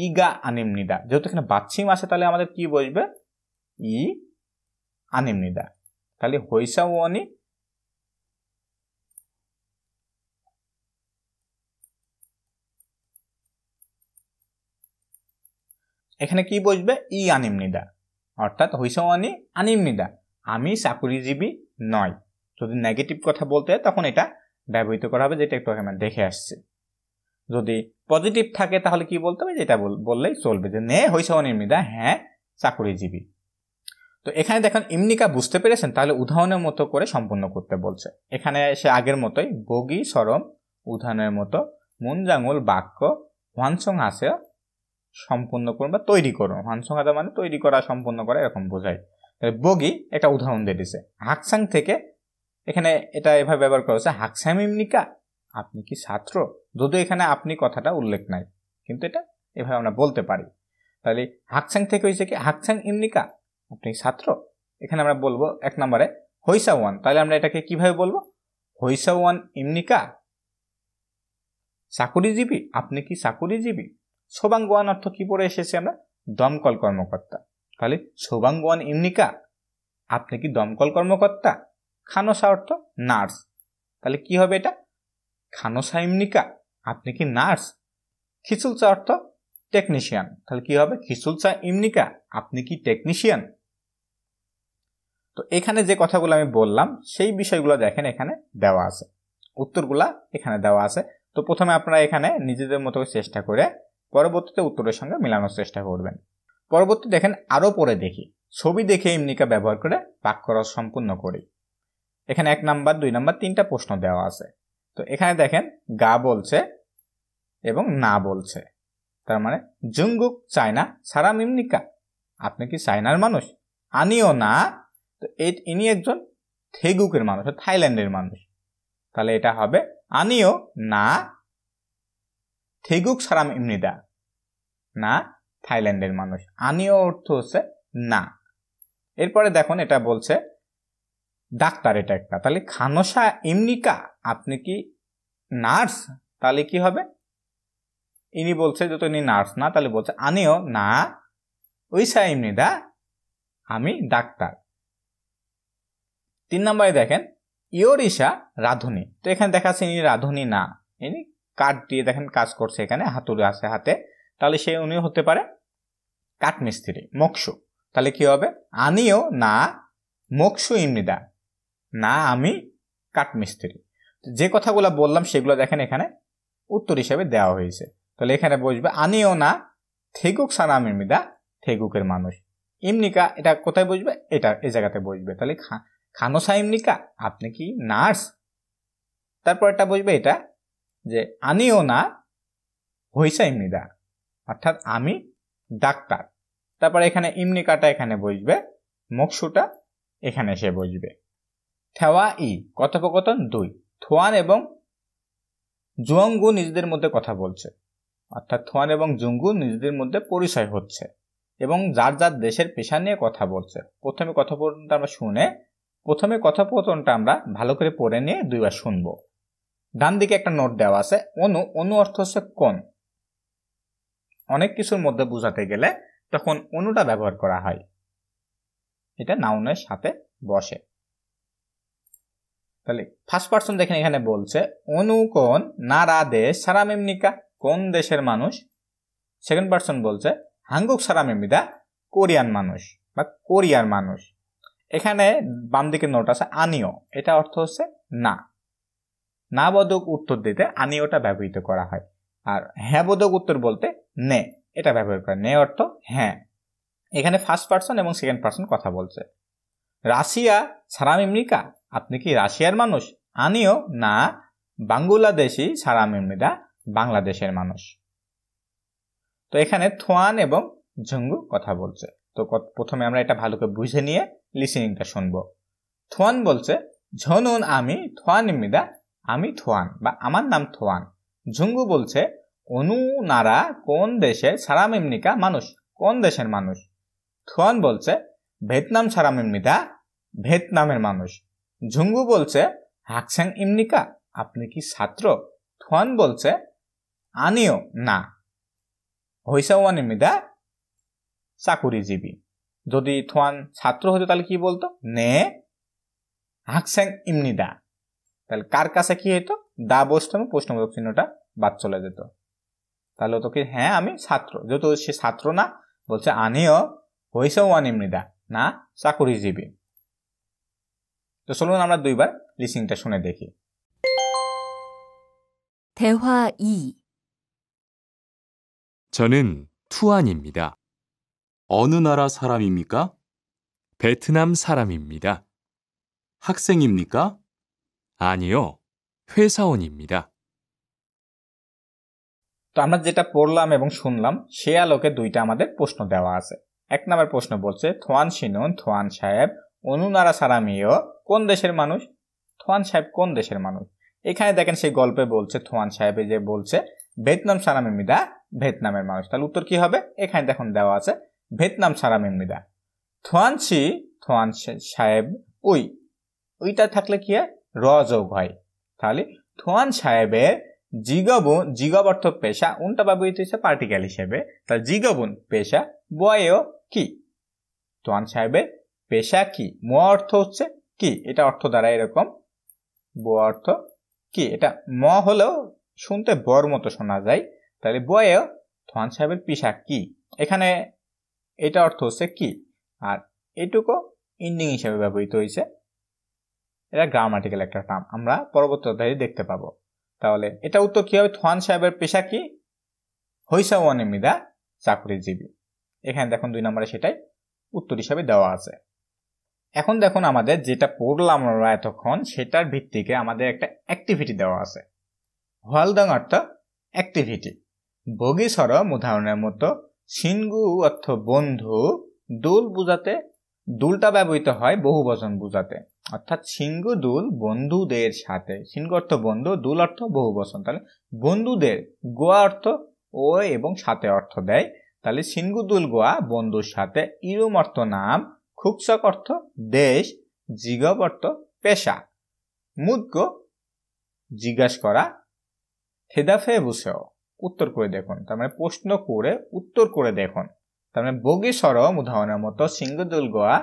Speaker 1: ইগা আনিমনিদা যেহেতু এখানে বাচ্চিম আছে তাহলে আমাদের কি বসবে ই আনিমনিদা তাহলে ওয়ানি এখানে কি বসবে ই আনিমনিদা অর্থাৎ হৈসাওয়ানি আনিমনিদা আমি চাকুরিজীবী নয় যদি নেগেটিভ কথা বলতে তখন এটা ব্যবহৃত করা হবে যেটা একটু আমরা দেখে আসছি যদি পজিটিভ থাকে তাহলে কি বলতে হবে যেটা বললেই চলবে যে নে হয়েছে অনির্মিদা হ্যাঁ, হ্যাঁ চাকুরিজীবী তো এখানে দেখেন ইমনিকা বুঝতে পেরেছেন তাহলে উদাহরণের মতো করে সম্পূর্ণ করতে বলছে এখানে সে আগের মতোই বগি সরম উদাহরণের মতো মুনজাঙ্গুল বাক্য হোয়ানসং আসে সম্পূর্ণ করুন বা তৈরি করুন হোয়ানসং আসে মানে তৈরি করা সম্পূর্ণ করা এরকম বোঝায় বগি এটা উদাহরণ দিয়ে দিছে হাকসাং থেকে এখানে এটা এভাবে ব্যবহার করা হচ্ছে হাকসাং ইমনিকা আপনি কি ছাত্র যদিও এখানে আপনি কথাটা উল্লেখ নাই কিন্তু এটা এভাবে আমরা বলতে পারি তাহলে হাকসাং থেকে হয়েছে কি হাকসাং ইমনিকা আপনি ছাত্র এখানে আমরা বলবো এক নম্বরে হইসা ওয়ান তাহলে আমরা এটাকে কিভাবে বলবো হইসা ওয়ান ইমনিকা চাকুরিজীবী আপনি কি চাকুরিজীবী ওয়ান অর্থ কি পরে এসেছে আমরা দমকল কর্মকর্তা তাহলে সৌভাঙ্গন ইমনিকা আপনি কি দমকল কর্মকর্তা খানসা অর্থ নার্স তাহলে কি হবে এটা খানসা ইমনিকা আপনি কি নার্স খিসুলসা অর্থ টেকনিশিয়ান তাহলে কি হবে খিসুলসা ইমনিকা আপনি কি টেকনিশিয়ান তো এখানে যে কথাগুলো আমি বললাম সেই বিষয়গুলো দেখেন এখানে দেওয়া আছে উত্তরগুলা এখানে দেওয়া আছে তো প্রথমে আপনারা এখানে নিজেদের মতো চেষ্টা করে পরবর্তীতে উত্তরের সঙ্গে মেলানোর চেষ্টা করবেন পরবর্তী দেখেন আরও পরে দেখি ছবি দেখে ইমনিকা ব্যবহার করে পাক করা সম্পূর্ণ করি এখানে এক নাম্বার দুই নাম্বার তিনটা প্রশ্ন দেওয়া আছে তো এখানে দেখেন গা বলছে এবং না বলছে তার মানে জুঙ্গুক চায়না সারা মিমনিকা আপনি কি চায়নার মানুষ আনিও না তো এই ইনি একজন থেগুকের মানুষ থাইল্যান্ডের মানুষ তাহলে এটা হবে আনিও না থেগুক সারাম ইমনিদা না থাইল্যান্ডের মানুষ আনিও অর্থ হচ্ছে না এরপরে দেখুন এটা বলছে ডাক্তার এটা একটা তাহলে খানসা এমনিকা আপনি কি নার্স তাহলে কি হবে ইনি বলছে যত ইনি নার্স না তাহলে বলছে আনিও না ওইসা দা আমি ডাক্তার তিন নম্বরে দেখেন ইসা রাধুনী তো এখানে দেখাচ্ছে ইনি রাধুনী না ইনি কাঠ দিয়ে দেখেন কাজ করছে এখানে হাতুড়ি আছে হাতে তাহলে সে উনি হতে পারে কাঠমিস্ত্রি মকসু তাহলে কি হবে আনিও না মকসু ইমনিদা না আমি কাঠমিস্ত্রি যে কথাগুলো বললাম সেগুলো দেখেন এখানে উত্তর হিসেবে দেওয়া হয়েছে তাহলে এখানে বসবে আনিও না থেগুক সানাম ইমনিদা থেগুকের মানুষ ইমনিকা এটা কোথায় বসবে এটা এই জায়গাতে বসবে তাহলে খানোসা ইমনিকা আপনি কি নার্স তারপর এটা বসবে এটা যে আনিও না হইসা ইমনিদা অর্থাৎ আমি ডাক্তার তারপর এখানে কাটা এখানে বসবে মকসুটা এখানে এসে বসবে থেওয়া ই কথোপকথন দুই থোয়ান এবং জুয়াঙ্গু নিজেদের মধ্যে কথা বলছে অর্থাৎ থোয়ান এবং জুঙ্গু নিজেদের মধ্যে পরিচয় হচ্ছে এবং যার যার দেশের পেশা নিয়ে কথা বলছে প্রথমে কথোপকথনটা আমরা শুনে প্রথমে কথোপকথনটা আমরা ভালো করে পড়ে নিয়ে দুইবার শুনবো ডান দিকে একটা নোট দেওয়া আছে অনু অনু অর্থ হচ্ছে কোন অনেক কিছুর মধ্যে বোঝাতে গেলে তখন অনুটা ব্যবহার করা হয় এটা নাউনের সাথে বসে তাহলে ফার্স্ট পার্সন দেখেন এখানে বলছে অনু কোন নারা দেশ সারা মেমনিকা কোন দেশের মানুষ সেকেন্ড পার্সন বলছে হাঙ্গুক সারা মেমিদা কোরিয়ান মানুষ বা কোরিয়ার মানুষ এখানে বাম দিকে নোট আছে আনিও এটা অর্থ হচ্ছে না না বদক উত্তর দিতে আনিওটা ব্যবহৃত করা হয় আর হ্যাঁ বোধক উত্তর বলতে নে এটা ব্যবহার করে নে অর্থ হ্যাঁ এখানে ফার্স্ট পার্সন এবং সেকেন্ড পার্সন কথা বলছে রাশিয়া সারাম ইমরিকা আপনি কি রাশিয়ার মানুষ আনিও না বাংলাদেশি সারাম ইমরিদা বাংলাদেশের মানুষ তো এখানে থোয়ান এবং ঝুঙ্গু কথা বলছে তো প্রথমে আমরা এটা ভালো করে বুঝে নিয়ে লিসেনিংটা শুনব থোয়ান বলছে ঝনুন আমি থোয়ান ইমরিদা আমি থোয়ান বা আমার নাম থোয়ান ঝুঙ্গু বলছে অনুনারা কোন দেশের সারামিমনিকা মানুষ কোন দেশের মানুষ থুয়ান বলছে ভিয়েতনাম সারামিমনিদা ভিয়েতনামের মানুষ ঝুঙ্গু বলছে হাকসাং ইমনিকা আপনি কি ছাত্র থুয়ান বলছে আনিও না হৈসাওয়ান ইমিদা চাকুরিজীবী যদি থোয়ান ছাত্র হতো তাহলে কি বলতো নে হাকসাং ইমনিদা তাহলে কার কাছে কি হইতো দা বসতাম প্রশ্নবোধক চিহ্নটা বাদ চলে যেত তাহলে তো কি হ্যাঁ আমি ছাত্র যেহেতু সে ছাত্র না বলছে আনিও হয়েছে ওয়ান ইমনিদা না চাকুরিজীবী তো চলুন আমরা দুইবার লিসিংটা শুনে দেখি 대화 2 저는 투안입니다. 어느 나라 사람입니까? 베트남 사람입니다. 학생입니까? 아니요. 회사원입니다. তো আমরা যেটা পড়লাম এবং শুনলাম সে আলোকে দুইটা আমাদের প্রশ্ন দেওয়া আছে এক নম্বর প্রশ্ন বলছে থোয়ান সিনুন থোয়ান সাহেব অনুনারা সারামিও কোন দেশের মানুষ থোয়ান সাহেব কোন দেশের মানুষ এখানে দেখেন সেই গল্পে বলছে থোয়ান সাহেব যে বলছে ভিয়েতনাম সারামিমিদা ভিয়েতনামের মানুষ তাহলে উত্তর কি হবে এখানে দেখুন দেওয়া আছে ভিয়েতনাম সারামিমিদা থোয়ান সি থোয়ান সাহেব উই উইটা থাকলে কি হয় র যোগ হয় তাহলে থোয়ান সাহেবের জিগবন জিগব অর্থ পেশা উনটা ব্যবহৃত হয়েছে পার্টিক্যাল হিসেবে তাহলে জিগবন পেশা বয়েও কি তোয়ান সাহেবের পেশা কি ম অর্থ হচ্ছে কি এটা অর্থ দ্বারা এরকম ব অর্থ কি এটা ম হলেও শুনতে বর মতো শোনা যায় তাহলে বয়েও থান সাহেবের পেশা কি এখানে এটা অর্থ হচ্ছে কি আর এটুকু ইন্ডিং হিসেবে ব্যবহৃত হয়েছে এটা গ্রামাটিক্যাল একটা টার্ম আমরা পরবর্তী অধ্যায়ে দেখতে পাবো তাহলে এটা উত্তর কী হবে থোয়ান সাহেবের পেশা কি ওয়ানে মিদা চাকরিজীবী এখানে দেখুন দুই নম্বরে সেটাই উত্তর হিসাবে দেওয়া আছে এখন দেখুন আমাদের যেটা পড়লাম আমরা এতক্ষণ সেটার ভিত্তিকে আমাদের একটা অ্যাক্টিভিটি দেওয়া আছে হোয়ালদং অর্থ অ্যাক্টিভিটি বগি সরম উদাহরণের মতো সিনগু অর্থ বন্ধু দুল বুঝাতে দুলটা ব্যবহৃত হয় বহু বচন বুঝাতে অর্থাৎ সিংহ দুল বন্ধুদের সাথে সিংহ অর্থ বন্ধু দুল অর্থ বহু বসন তাহলে বন্ধুদের গোয়া অর্থ ও এবং সাথে অর্থ দেয় তাহলে দুল গোয়া বন্ধুর সাথে ইরুম অর্থ নাম খুকসক অর্থ দেশ জিগব অর্থ পেশা মুদগ জিজ্ঞাস করা থেদাফে বুসেও উত্তর করে দেখুন তার মানে প্রশ্ন করে উত্তর করে দেখুন তার মানে বগি সরম উদাহরণের মতো দুল গোয়া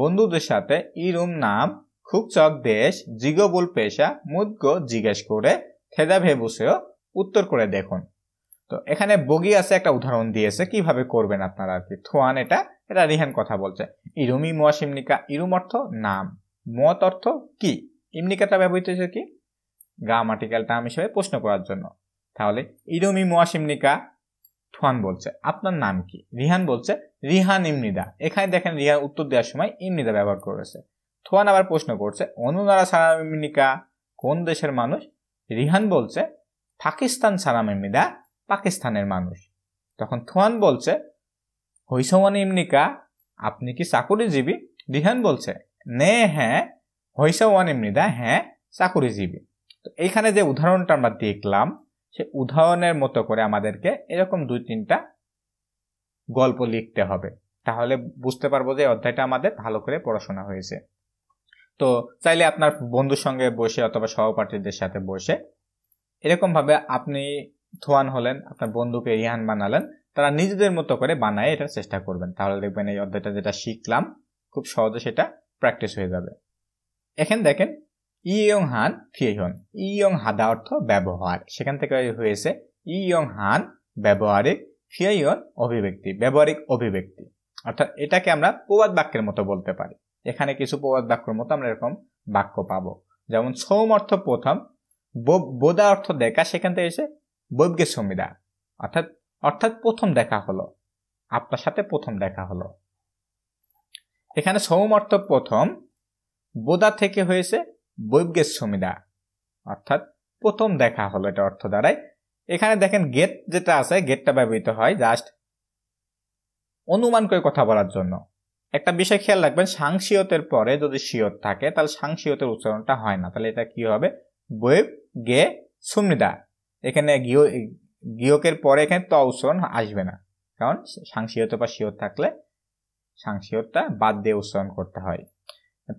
Speaker 1: বন্ধুদের সাথে ইরুম নাম খুকচক দেশ জিগবুল পেশা মুদগ জিজ্ঞেস করে থেদা ভেবুসেও উত্তর করে দেখুন তো এখানে বগি আছে একটা উদাহরণ দিয়েছে কিভাবে করবেন আপনারা আর কি থোয়ান এটা এটা রিহান কথা বলছে ইরুমি ইমনিকা ইরুম অর্থ নাম মত অর্থ কি ইমনিকাটা ব্যবহৃত হয়েছে কি গ্রামাটিক্যাল টার্ম হিসেবে প্রশ্ন করার জন্য তাহলে ইরুমি ইমনিকা থোয়ান বলছে আপনার নাম কি রিহান বলছে রিহান ইমনিদা এখানে দেখেন রিহান উত্তর দেওয়ার সময় ইমনিদা ব্যবহার করেছে থোয়ান আবার প্রশ্ন করছে অনুনারা সানাম ইমনিকা কোন দেশের মানুষ রিহান বলছে পাকিস্তান সানাম ইমনিদা পাকিস্তানের মানুষ তখন থোয়ান বলছে হৈসওয়ান ইমনিকা আপনি কি চাকুরিজীবী রিহান বলছে নে হ্যাঁ হৈসওয়ান ইমনিদা হ্যাঁ চাকুরিজীবী তো এইখানে যে উদাহরণটা আমরা দেখলাম সে উদাহরণের মতো করে আমাদেরকে এরকম দুই তিনটা গল্প লিখতে হবে তাহলে বুঝতে পারবো যে অধ্যায়টা আমাদের ভালো করে পড়াশোনা হয়েছে তো চাইলে আপনার বন্ধুর সঙ্গে বসে অথবা সহপাঠীদের সাথে বসে এরকমভাবে আপনি থোয়ান হলেন আপনার বন্ধুকে রিহান বানালেন তারা নিজেদের মতো করে বানায় এটার চেষ্টা করবেন তাহলে দেখবেন এই অধ্যায়টা যেটা শিখলাম খুব সহজে সেটা প্র্যাকটিস হয়ে যাবে এখন দেখেন ইয়ং হান ফিয়ন ইয়ং হাদা অর্থ ব্যবহার সেখান থেকে হয়েছে ইয়ং হান ব্যবহারিক ফিয়াইয়ন অভিব্যক্তি ব্যবহারিক অভিব্যক্তি অর্থাৎ এটাকে আমরা প্রবাদ বাক্যের মতো বলতে পারি এখানে কিছু প্রবাদ বাক্যের মতো আমরা এরকম বাক্য পাবো যেমন সৌম অর্থ প্রথম বোদা অর্থ দেখা সেখান থেকে এসে বৈজ্ঞে সমিদা অর্থাৎ অর্থাৎ প্রথম দেখা হলো আপনার সাথে প্রথম দেখা হলো এখানে সৌম অর্থ প্রথম বোদা থেকে হয়েছে বৈজ্ঞে সমিদা অর্থাৎ প্রথম দেখা হলো এটা অর্থ দ্বারাই এখানে দেখেন গেট যেটা আছে গেটটা ব্যবহৃত হয় জাস্ট অনুমান করে কথা বলার জন্য একটা বিষয় খেয়াল রাখবেন সাংসিয়তের পরে যদি শিয়ত থাকে তাহলে সাংসিয়তের উচ্চারণটা হয় না তাহলে এটা কি হবে বয়েব গে সুমিদা এখানে গিয় গিয়কের পরে এখানে ত উচ্চারণ আসবে না কারণ সাংসিয়ত বা শিয়ত থাকলে সাংসিয়তটা বাদ দিয়ে উচ্চারণ করতে হয়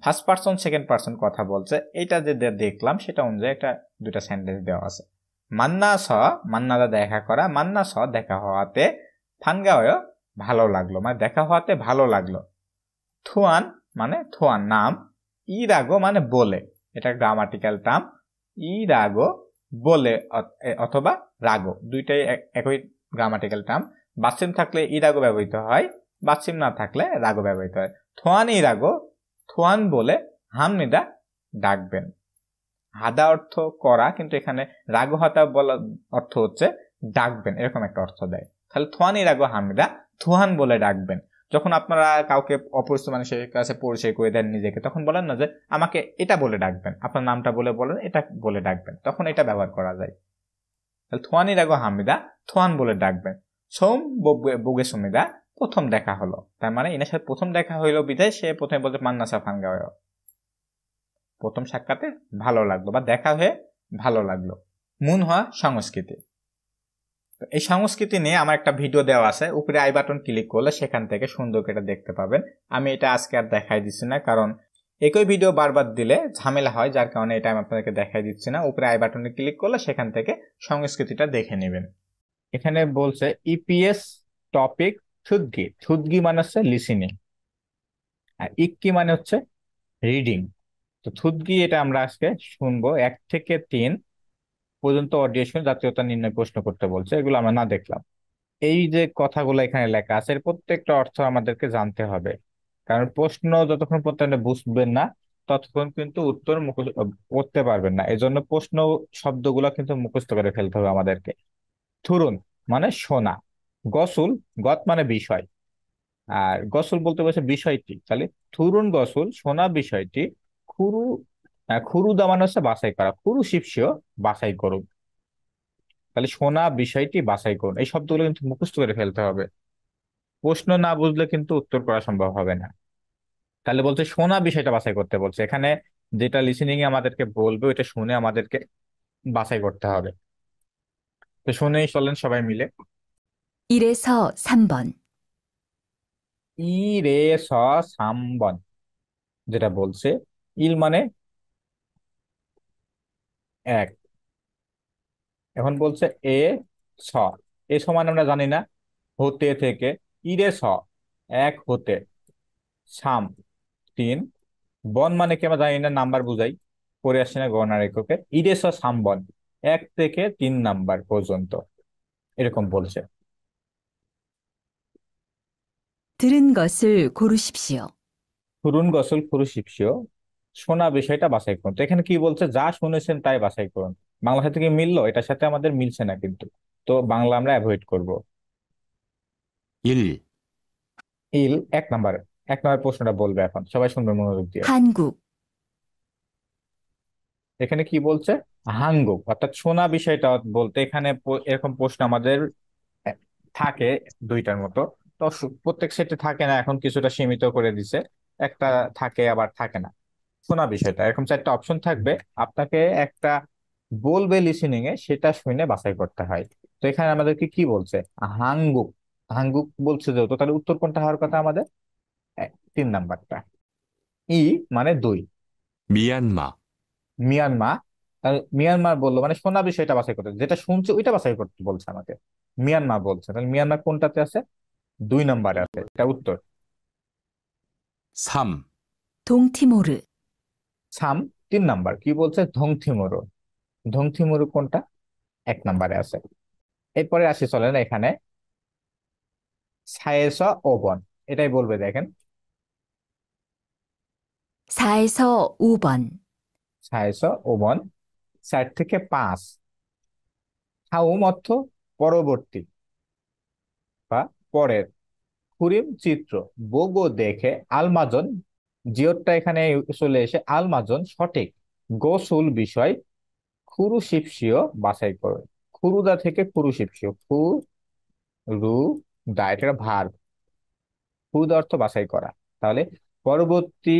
Speaker 1: ফার্স্ট পার্সন সেকেন্ড পার্সন কথা বলছে এটা যে দেখলাম সেটা অনুযায়ী একটা দুটা সেন্টেন্স দেওয়া আছে মান্না স মান্নাদা দেখা করা মান্না স দেখা হওয়াতে ফানগাওয় ভালো লাগলো মানে দেখা হওয়াতে ভালো লাগলো থুয়ান মানে থুয়ান নাম ইরাগো মানে বলে এটা গ্রামাটিক্যাল টার্ম ইরাগো বলে অথবা রাগো দুইটাই একই গ্রামাটিক্যাল টার্ম বাসিম থাকলে ইরাগো ব্যবহৃত হয় বাসিম না থাকলে রাগো ব্যবহৃত হয় থোয়ান ইরাগো থোয়ান বলে হামনিদা ডাকবেন হাদা অর্থ করা কিন্তু এখানে রাগহতা বলা অর্থ হচ্ছে ডাকবেন এরকম একটা অর্থ দেয় তাহলে থোয়ানি রাগ হামিদা থুহান বলে ডাকবেন যখন আপনারা কাউকে অপরিচিত মানুষের কাছে পরিচয় করে দেন নিজেকে তখন বলেন না যে আমাকে এটা বলে ডাকবেন আপনার নামটা বলে বলেন এটা বলে ডাকবেন তখন এটা ব্যবহার করা যায় তাহলে থোয়ানি রাগ হামিদা থোয়ান বলে ডাকবেন সোম বগে সুমিদা প্রথম দেখা হলো তার মানে এনার সাথে প্রথম দেখা হইলো বিদায় সে প্রথমে বলতে মান্না সাফান গাওয়া প্রথম সাক্ষাতে ভালো লাগলো বা দেখা হয়ে ভালো লাগলো মুন হওয়া সংস্কৃতি তো এই সংস্কৃতি নিয়ে আমার একটা ভিডিও দেওয়া আছে উপরে আই বাটন ক্লিক করলে সেখান থেকে সুন্দর করে দেখতে পাবেন আমি এটা আজকে আর দেখাই দিচ্ছি না কারণ একই ভিডিও বারবার দিলে ঝামেলা হয় যার কারণে এটা আমি আপনাদেরকে দেখাই দিচ্ছি না উপরে আই বাটনে ক্লিক করলে সেখান থেকে সংস্কৃতিটা দেখে নেবেন এখানে বলছে ইপিএস টপিক শুদ্ধি শুদ্ধি মানে হচ্ছে লিসিনিং আর ইক্কি মানে হচ্ছে রিডিং তো থুতগি এটা আমরা আজকে শুনবো এক থেকে তিন পর্যন্ত অডিও শুনে জাতীয়তা নির্ণয় প্রশ্ন করতে বলছে এগুলো আমরা না দেখলাম এই যে কথাগুলো এখানে লেখা আছে এর প্রত্যেকটা অর্থ আমাদেরকে জানতে হবে কারণ প্রশ্ন যতক্ষণ পর্যন্ত বুঝবেন না ততক্ষণ কিন্তু উত্তর মুখস্থ করতে পারবেন না এই জন্য প্রশ্ন শব্দগুলো কিন্তু মুখস্থ করে ফেলতে হবে আমাদেরকে থুরুন মানে সোনা গসুল গত মানে বিষয় আর গসল বলতে বলছে বিষয়টি তাহলে থুরুন গসুল সোনা বিষয়টি খুরু খুরু মানে হচ্ছে বাছাই করা খুরু শিপসিও বাছাই করুক তাহলে শোনা বিষয়টি বাছাই করুন এই শব্দগুলো কিন্তু মুখস্থ করে ফেলতে হবে প্রশ্ন না বুঝলে কিন্তু উত্তর করা সম্ভব হবে না তাহলে বলছে শোনা বিষয়টা বাছাই করতে বলছে এখানে যেটা লিসেনিং এ আমাদেরকে বলবে ওইটা শুনে আমাদেরকে বাছাই করতে হবে তো শুনেই চলেন সবাই মিলে ইরে 3번 이래서 যেটা বলছে ইল মানে এক এখন বলছে এ স এ সমান আমরা জানি না হতে থেকে ইরে স এক হতে সাম তিন বন মানে কি আমরা জানি না নাম্বার বুঝাই পড়ে আসছে না গণার এককে ইরে স সাম বন এক থেকে তিন নাম্বার পর্যন্ত এরকম বলছে 들은 গসল 고르십시오. শোনা বিষয়টা বাছাই করুন তো এখানে কি বলছে যা শুনেছেন তাই বাছাই করুন বাংলা সাথে কি মিললো এটার সাথে আমাদের মিলছে না কিন্তু তো বাংলা আমরা অ্যাভয়েড করব ইল ইল এক নাম্বার এক নম্বর প্রশ্নটা বলবে এখন সবাই শুনবে মনোযোগ দিয়ে হানগুক এখানে কি বলছে হাঙ্গুক অর্থাৎ শোনা বিষয়টা বলতে এখানে এরকম প্রশ্ন আমাদের থাকে দুইটার মতো তো প্রত্যেক সেটে থাকে না এখন কিছুটা সীমিত করে দিছে একটা থাকে আবার থাকে না শোনা বিষয়টা এরকম চারটা অপশন থাকবে আপনাকে একটা বলবে লিসেনিং এ সেটা শুনে বাছাই করতে হয় তো এখানে আমাদেরকে কি বলছে হাঙ্গুক হাঙ্গুক বলছে যেহেতু তাহলে উত্তর কোনটা হওয়ার কথা আমাদের তিন নাম্বারটা ই মানে দুই মিয়ানমা মিয়ানমা মিয়ানমার বললো মানে সোনা বিষয়টা বাছাই করতে যেটা শুনছে ওইটা বাছাই করতে বলছে আমাকে মিয়ানমার বলছে তাহলে মিয়ানমার কোনটাতে আছে দুই নাম্বারে আছে এটা উত্তর সাম 동티모르 সাম তিন নাম্বার কি বলছে ধংথিমরু ধংথিমরু কোনটা এক নাম্বারে আছে এরপরে আসি চলেন এখানে 사에서 5번 এটাই বলবে দেখেন থেকে 5 হাউম অর্থ পরবর্তী বা পরের খুরিম চিত্র বগো দেখে আলমাজন জিওরটা এখানে চলে এসে আলমাজন সঠিক গোসুল বিষয় খুরু শিপসিও বাছাই করবে খুরুদা থেকে খুরুশিপসিও খুরু দা এটা ভার খুরুদা অর্থ বাছাই করা তাহলে পরবর্তী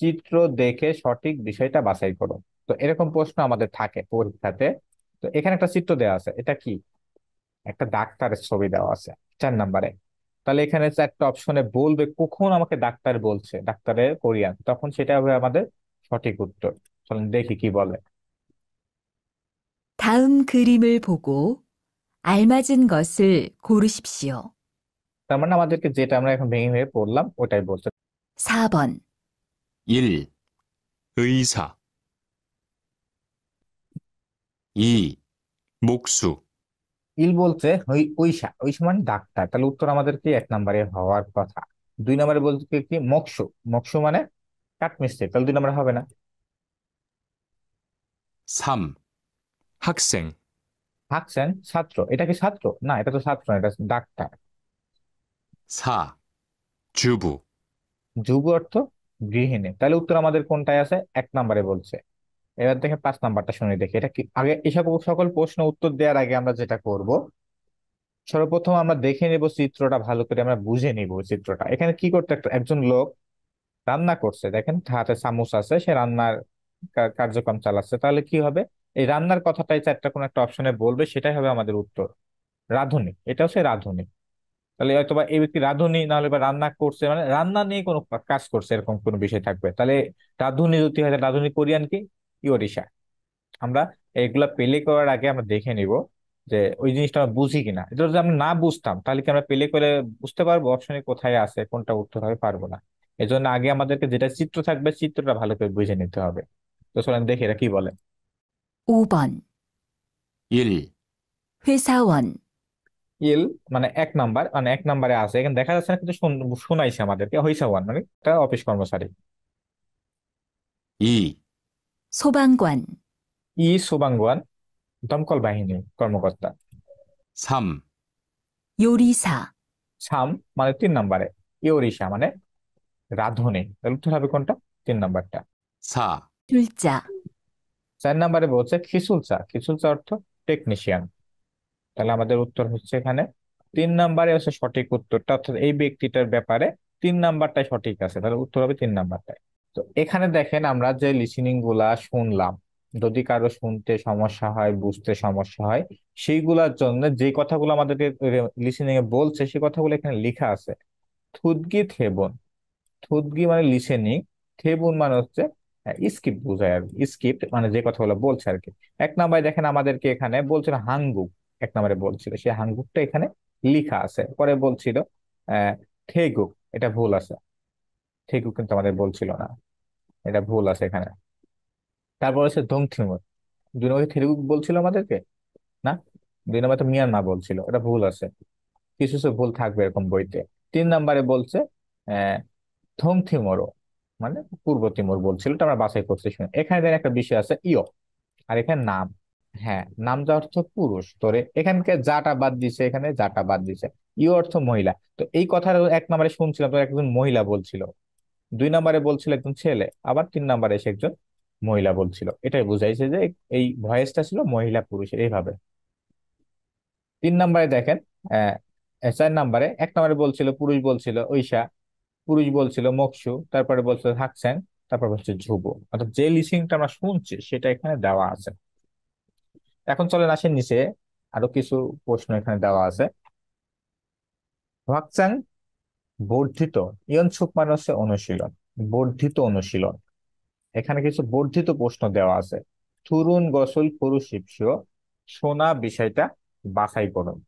Speaker 1: চিত্র দেখে সঠিক বিষয়টা বাছাই করো তো এরকম প্রশ্ন আমাদের থাকে পরীক্ষাতে তো এখানে একটা চিত্র দেওয়া আছে এটা কি একটা ডাক্তারের ছবি দেওয়া আছে চার নাম্বারে তাহলে এখানে একটা অপশনে বলবে কখন আমাকে ডাক্তার বলছে ডাক্তারের কোরিয়ান তখন সেটা হবে আমাদের সঠিক উত্তর চলুন দেখি কি বলে 다음 그림을 보고 알맞은 것을 고르십시오. তার মানে আমাদেরকে যেটা আমরা এখন ভেঙে ভেঙে পড়লাম ওটাই বলছে 4번, 1. 의사 2. 목수 ইল বলছে ঐশা ঐশা মানে ডাক্তার তাহলে উত্তর আমাদেরকে এক নম্বরে হওয়ার কথা দুই নম্বরে বলছে কি মক্স মক্স মানে কাঠমিস্ত্রি তাহলে দুই নম্বরে হবে না সাম হাকসেং হাকসেন ছাত্র এটা কি ছাত্র না এটা তো ছাত্র না এটা ডাক্তার সা জুবু যুব অর্থ গৃহিণী তাহলে উত্তর আমাদের কোনটায় আছে এক নম্বরে বলছে এবার দেখে পাঁচ নাম্বারটা শুনে দেখি এটা কি আগে এসব সকল প্রশ্ন উত্তর দেওয়ার আগে আমরা যেটা করব সর্বপ্রথম আমরা দেখে নেব চিত্রটা ভালো করে আমরা বুঝে নিব চিত্রটা এখানে কি করতে একজন লোক রান্না করছে দেখেন হাতে চামুচ আছে সে রান্নার কার্যক্রম চালাচ্ছে তাহলে কি হবে এই রান্নার কথাটাই চারটা কোনো একটা অপশনে বলবে সেটাই হবে আমাদের উত্তর রাঁধুনি এটা হচ্ছে রাঁধুনি তাহলে হয়তো বা এই ব্যক্তি রাঁধুনি নাহলে বা রান্না করছে মানে রান্না নিয়ে কোনো কাজ করছে এরকম কোনো বিষয় থাকবে তাহলে রাঁধুনি যদি হয় রাঁধুনি কোরিয়ান কি ইউরিশা আমরা এগুলা পেলে করার আগে আমরা দেখে নিব যে ওই জিনিসটা আমরা বুঝি কিনা এটা যদি আমরা না বুঝতাম তাহলে কি আমরা পেলে করে বুঝতে পারবো অপশনে কোথায় আছে কোনটা উত্তর হবে পারবো না এই জন্য আগে আমাদেরকে যেটা চিত্র থাকবে চিত্রটা ভালো করে বুঝে নিতে হবে তো চলেন দেখি এরা কি বলে 5번 1, 회사원 ইল মানে এক নাম্বার মানে এক নাম্বারে আছে এখানে দেখা যাচ্ছে না কিন্তু শোনাইছে আমাদেরকে হইসা মানে একটা অফিস কর্মচারী 2, 소방관, ই সোবাংওয়ান দমকল বাহিনী কর্মকর্তা সাম ইউরিসা সাম মানে তিন নম্বরে ইউরিসা মানে রাঁধুনি তাহলে উত্তর হবে কোনটা তিন নাম্বারটা সা 술자, চার নম্বরে বলছে খিসুলচা খিসুলচা অর্থ টেকনিশিয়ান তাহলে আমাদের উত্তর হচ্ছে এখানে তিন নম্বরে হচ্ছে সঠিক উত্তরটা অর্থাৎ এই ব্যক্তিটার ব্যাপারে তিন নাম্বারটাই সঠিক আছে তাহলে উত্তর হবে তিন নাম্বারটাই তো এখানে দেখেন আমরা যে লিসেনিং গুলা শুনলাম যদি কারো শুনতে সমস্যা হয় বুঝতে সমস্যা হয় সেইগুলার জন্য যে কথাগুলো আমাদেরকে লিসেনিং এ বলছে সেই কথাগুলো এখানে লেখা আছে থুদগি থেবন থুদগি মানে লিসেনিং থেবন মানে হচ্ছে স্ক্রিপ্ট বোঝায় আর স্ক্রিপ্ট মানে যে কথাগুলো বলছে আর কি এক নম্বরে দেখেন আমাদেরকে এখানে বলছিল হাঙ্গুক এক নম্বরে বলছিল সেই হাঙ্গুকটা এখানে লিখা আছে পরে বলছিল আহ থেগুক এটা ভুল আছে ঠিকও কিন্তু আমাদের বলছিল না এটা ভুল আছে এখানে তারপর আছে থিমুর দুই নম্বর থিরুক বলছিল আমাদেরকে না দুই নম্বর তো মিয়ানমার বলছিল এটা ভুল আছে কিছু কিছু ভুল থাকবে এরকম বইতে তিন নম্বরে বলছে থমথিমরো মানে পূর্ব থিমোর বলছিল আমরা বাছাই করছি শুনে এখানে একটা বিষয় আছে ইয় আর এখানে নাম হ্যাঁ নাম যা অর্থ পুরুষ তোরে এখানকে যাটা বাদ দিছে এখানে যাটা বাদ দিছে ইয় অর্থ মহিলা তো এই কথার এক নম্বরে শুনছিলাম তো একজন মহিলা বলছিল দুই নাম্বারে বলছিল একজন ছেলে আবার তিন নাম্বারে এসে একজন মহিলা বলছিল এটাই বুঝাইছে যে এই ভয়েসটা ছিল মহিলা পুরুষের এইভাবে তিন নাম্বারে দেখেন চার নাম্বারে এক নাম্বারে বলছিল পুরুষ বলছিল ঐশা পুরুষ বলছিল মকসু তারপরে বলছিল হাকসেন তারপর বলছে ধ্রুব অর্থাৎ যে লিসিংটা আমরা শুনছি সেটা এখানে দেওয়া আছে এখন চলেন আসেন নিচে আরো কিছু প্রশ্ন এখানে দেওয়া আছে হোয়াকচাং বর্ধিত ইয়নসুক মানে হচ্ছে অনুশীলন বর্ধিত অনুশীলন এখানে কিছু বর্ধিত প্রশ্ন দেওয়া আছে থুরুন গসল কুরু সোনা বিষয়টা বাছাই করুন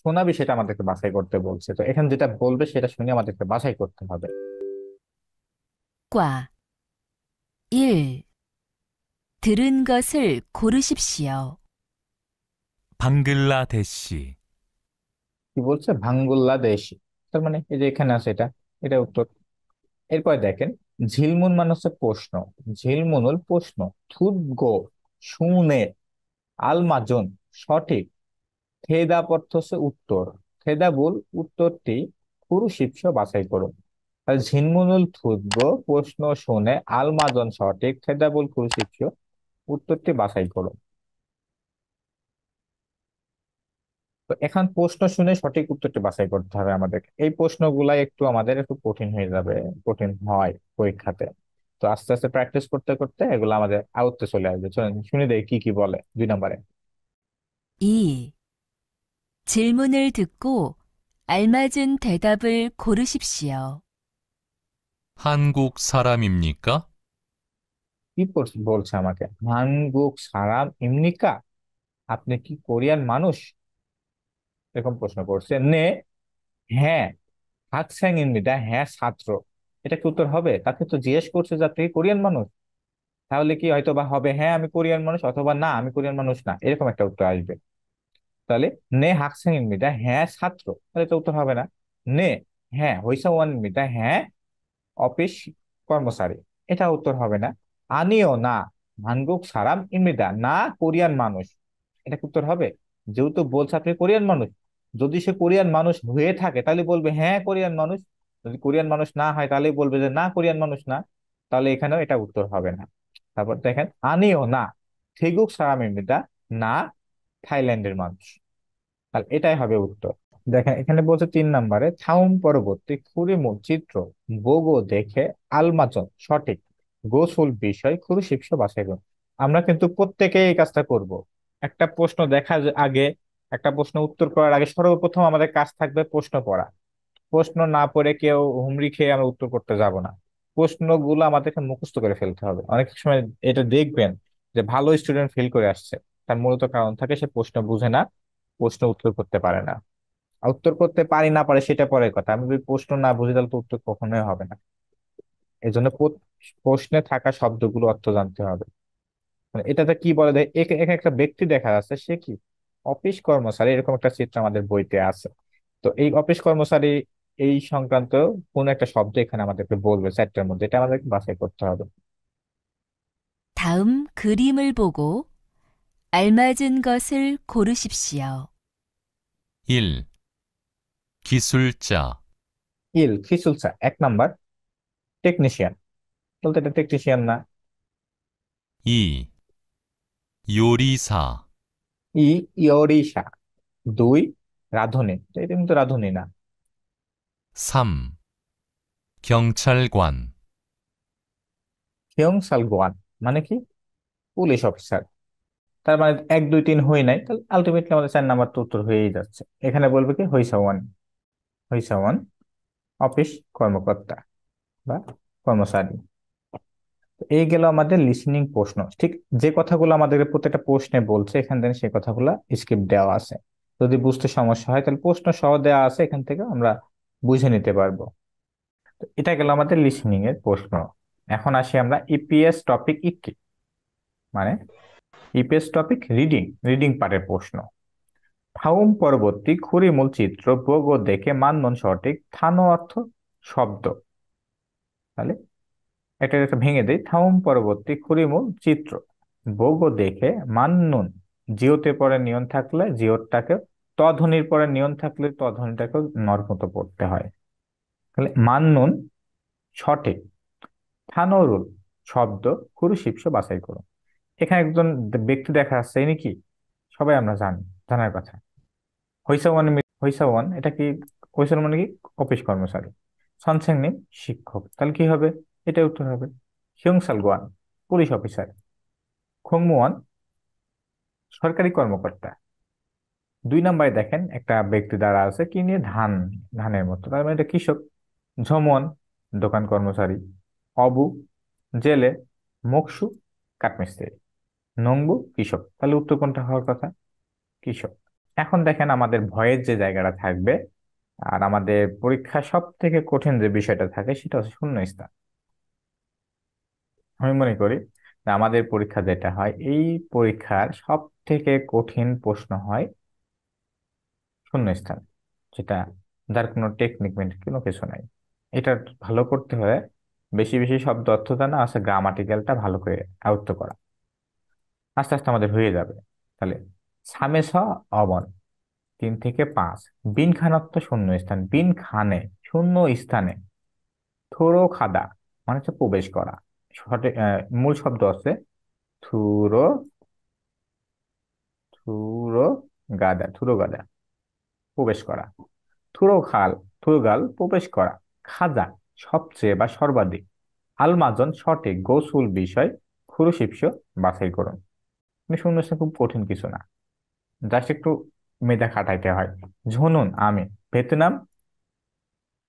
Speaker 1: সোনা বিষয়টা আমাদেরকে বাছাই করতে বলছে তো এখানে যেটা বলবে সেটা শুনে আমাদেরকে বাছাই করতে হবে 과 1. 들은 것을 고르십시오. 방글라데시 কি বলছে বাংলাদেশি তার মানে এই যে এখানে আছে এটা এটা উত্তর এরপর দেখেন ঝিলমুন মানে হচ্ছে প্রশ্ন ঝিলমুন হল প্রশ্ন থুদগো শুনে আলমাজন সঠিক থেদা অর্থ হচ্ছে উত্তর থেদাবুল উত্তরটি পুরু শীর্ষ বাছাই করুন ঝিনমুনুল থুদ্ব প্রশ্ন শুনে আলমাজন সঠিক থেদাবুল কুরু উত্তরটি বাছাই করুন তো এখন প্রশ্ন শুনে সঠিক উত্তরটি বাছাই করতে হবে আমাদের এই প্রশ্নগুলাই একটু আমাদের একটু কঠিন হয়ে যাবে কঠিন হয় পরীক্ষাতে তো আস্তে আস্তে প্র্যাকটিস করতে করতে এগুলো আমাদের আউটতে চলে আসবে শুনে দেয় কি কি বলে দুই নম্বরে 이 질문을 듣고 알맞은 대답을 고르십시오. 한국 사람입니까? কি বলছে আমাকে হানগুক সারাম ইমনিকা আপনি কি কোরিয়ান মানুষ এরকম প্রশ্ন করছে নে হ্যাঁ হাকস্যাং ইনমিটা হ্যাঁ ছাত্র এটা কি উত্তর হবে তাকে তো জিজ্ঞেস করছে যাতে কোরিয়ান মানুষ তাহলে কি হয়তো বা হবে হ্যাঁ আমি কোরিয়ান মানুষ অথবা না আমি কোরিয়ান মানুষ না এরকম একটা উত্তর আসবে তাহলে নে হাকস্যাং ইনমিটা হ্যাঁ ছাত্র তাহলে তো উত্তর হবে না নে হ্যাঁ হইসা ওয়ান ইনমিটা হ্যাঁ অফিস কর্মচারী এটা উত্তর হবে না আনিও না হানগুক সারাম ইনমিটা না কোরিয়ান মানুষ এটা উত্তর হবে যেহেতু বলছে আপনি কোরিয়ান মানুষ যদি সে কোরিয়ান মানুষ হয়ে থাকে তাহলে বলবে হ্যাঁ কোরিয়ান মানুষ যদি কোরিয়ান মানুষ না হয় তাহলে বলবে যে না কোরিয়ান মানুষ না তাহলে এখানেও এটা উত্তর হবে না তারপর দেখেন আনিও না থেগুক সারামিমিটা না থাইল্যান্ডের মানুষ তাহলে এটাই হবে উত্তর দেখেন এখানে বলছে তিন নম্বরে থাউম পরবর্তী খুরিমুল চিত্র বোগো দেখে আলমাচন সঠিক গোসুল বিষয় খুরু শীর্ষ বাসায় আমরা কিন্তু প্রত্যেকে এই কাজটা করব একটা প্রশ্ন দেখা আগে একটা প্রশ্ন উত্তর করার আগে সর্বপ্রথম আমাদের কাজ থাকবে প্রশ্ন পড়া প্রশ্ন না পড়ে কেউ হুমড়ি খেয়ে আমরা উত্তর করতে যাব না প্রশ্নগুলো আমাদেরকে মুখস্থ করে ফেলতে হবে অনেক সময় এটা দেখবেন যে ভালো স্টুডেন্ট ফেল করে আসছে তার মূলত কারণ থাকে সে প্রশ্ন বুঝে না প্রশ্ন উত্তর করতে পারে না উত্তর করতে পারি না পারে সেটা পরের কথা আমি প্রশ্ন না বুঝে তাহলে তো উত্তর কখনোই হবে না এই জন্য প্রশ্নে থাকা শব্দগুলো অর্থ জানতে হবে মানে এটাতে কি বলে এখানে একটা ব্যক্তি দেখা যাচ্ছে সে কি অফিস কর্মচারী এরকম একটা চিত্র আমাদের বইতে আছে তো এই অফিস কর্মচারী এই সংক্রান্ত কোন একটা শব্দ এখানে আমাদেরকে বলবে চারটার মধ্যে এটা আমাদেরকে বাছাই করতে হবে 다음 그림을 보고 알맞은 것을 고르십시오. 1. 기술자 ইল খিসুলসা এক নাম্বার টেকনিশিয়ান বলতে এটা টেকনিশিয়ান না 2. সা ই ইয়রিশা দুই রাধুনী এটা কিন্তু রাধুনী না সাম 경찰관 কিয়ংসালগোয়ান মানে কি পুলিশ অফিসার তার মানে এক দুই তিন হয়ে নাই তাহলে আলটিমেটলি আমাদের চার নাম্বার তো উত্তর হয়েই যাচ্ছে এখানে বলবে কি হৈসাওয়ান হৈসাওয়ান অফিস কর্মকর্তা বা কর্মচারী এই গেল আমাদের লিসনিং প্রশ্ন ঠিক যে কথাগুলো আমাদের প্রত্যেকটা প্রশ্নে বলছে এখান থেকে সেই কথাগুলো স্ক্রিপ্ট দেওয়া আছে যদি বুঝতে সমস্যা হয় তাহলে প্রশ্ন সহ দেওয়া আছে এখান থেকে আমরা বুঝে নিতে পারবো এটা গেল আমাদের লিসনিং এর প্রশ্ন এখন আসি আমরা ইপিএস টপিক ইকি মানে ইপিএস টপিক রিডিং রিডিং পার্টের প্রশ্ন থাউম পরবর্তী খুরিমূল চিত্র ভোগ দেখে মানমন সঠিক থানো অর্থ শব্দ তাহলে এটা একটা ভেঙে দিই থাউম পরবর্তী খুরিমুল চিত্র বগো দেখে মান্নুন জিওতে পরে নিয়ন থাকলে জিওরটাকে তধনির পরে নিয়ন থাকলে তধ্বনিটাকে নরমতো পড়তে হয় তাহলে মান্নুন সঠিক থানরুল শব্দ খুরু শীর্ষ বাছাই করুন এখানে একজন ব্যক্তি দেখা যাচ্ছে ইনি কি সবাই আমরা জানি জানার কথা হৈসাওয়ান হৈসাওয়ান এটা কি কৈশোর মানে কি অফিস কর্মচারী সনসেং নেম শিক্ষক তাহলে কি হবে এটা উত্তর হবে হিয়ংসালগোয়ান পুলিশ অফিসার খোংমুয়ান সরকারি কর্মকর্তা দুই নম্বরে দেখেন একটা ব্যক্তি দ্বারা আছে কি নিয়ে ধান ধানের মতো তার মানে এটা কৃষক ঝমন দোকান কর্মচারী অবু জেলে মকসু কাঠমিস্ত্রি নংবু কৃষক তাহলে উত্তর কোনটা হওয়ার কথা কৃষক এখন দেখেন আমাদের ভয়ের যে জায়গাটা থাকবে আর আমাদের পরীক্ষা সব থেকে কঠিন যে বিষয়টা থাকে সেটা হচ্ছে শূন্য স্থান আমি মনে করি যে আমাদের পরীক্ষা যেটা হয় এই পরীক্ষার সব থেকে কঠিন প্রশ্ন হয় শূন্যস্থান যেটা যার কোনো টেকনিক কোনো কিছু নাই এটা ভালো করতে হলে বেশি বেশি শব্দ অর্থ না আছে গ্রামাটিক্যালটা ভালো করে আয়ত্ত করা আস্তে আস্তে আমাদের হয়ে যাবে তাহলে সামেস অবন তিন থেকে পাঁচ বিন খানত্ব শূন্য স্থান বিন খানে শূন্য স্থানে থোরো খাদা মানে হচ্ছে প্রবেশ করা সঠিক মূল শব্দ আছে থুরো থুরো গাদা থুরো গাদা প্রবেশ করা থুরো খাল থুরগাল প্রবেশ করা খাজা সবচেয়ে বা সর্বাধিক আলমাজন সঠিক গোসুল বিষয় খুরুশিপস বাছাই করুন শূন্যস্থান খুব কঠিন কিছু না জাস্ট একটু মেধা খাটাইতে হয় ঝুনুন আমি ভেতনাম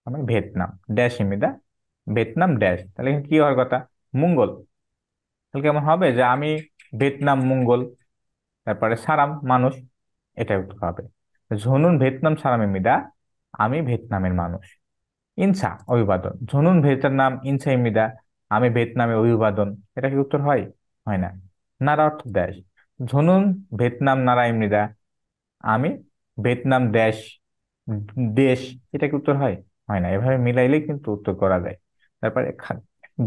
Speaker 1: আমি ভিয়েতনাম ড্যাশ মেধা ভেতনাম ড্যাশ তাহলে কি হওয়ার কথা মঙ্গল তাহলে কেমন হবে যে আমি ভিয়েতনাম মঙ্গল তারপরে সারাম মানুষ এটা হবে ঝনুন ভিয়েতনাম সারামে মিদা আমি ভিয়েতনামের মানুষ ইনসা অভিবাদন ঝনুন নাম ইনসা ইমিদা আমি ভিয়েতনামে অভিবাদন এটা কি উত্তর হয় হয় না নারা অর্থ দেশ ঝনুন ভিয়েতনাম নারা ইমনিদা আমি ভিয়েতনাম দেশ দেশ এটা কি উত্তর হয় হয় না এভাবে মিলাইলে কিন্তু উত্তর করা যায় তারপরে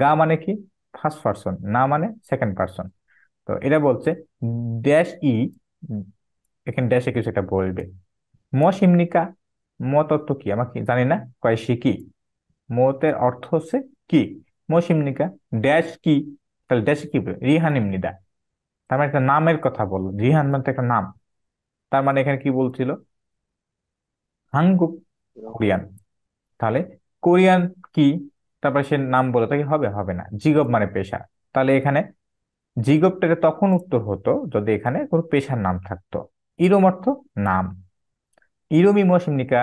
Speaker 1: গা মানে কি ফার্স্ট পার্সন না মানে সেকেন্ড পার্সন তো এটা বলছে ড্যাশ ই e, এখানে ড্যাশে কিছু একটা বলবে ম সিমনিকা ম তত্ত্ব কি আমাকে জানি না কয় সে কি মতের অর্থ হচ্ছে কি সিমনিকা ড্যাশ কি তাহলে ড্যাশ কি রিহান ইমনিদা তার মানে একটা নামের কথা বললো রিহান মানে একটা নাম তার মানে এখানে কি বলছিল হাঙ্গুক কোরিয়ান তাহলে কোরিয়ান কি তারপর সে নাম বলে তাকে হবে হবে না জিগব মানে পেশা তাহলে এখানে জিগবটাকে তখন উত্তর হতো যদি এখানে কোনো পেশার নাম থাকতো ইরম অর্থ নাম ইরমি মসিমনিকা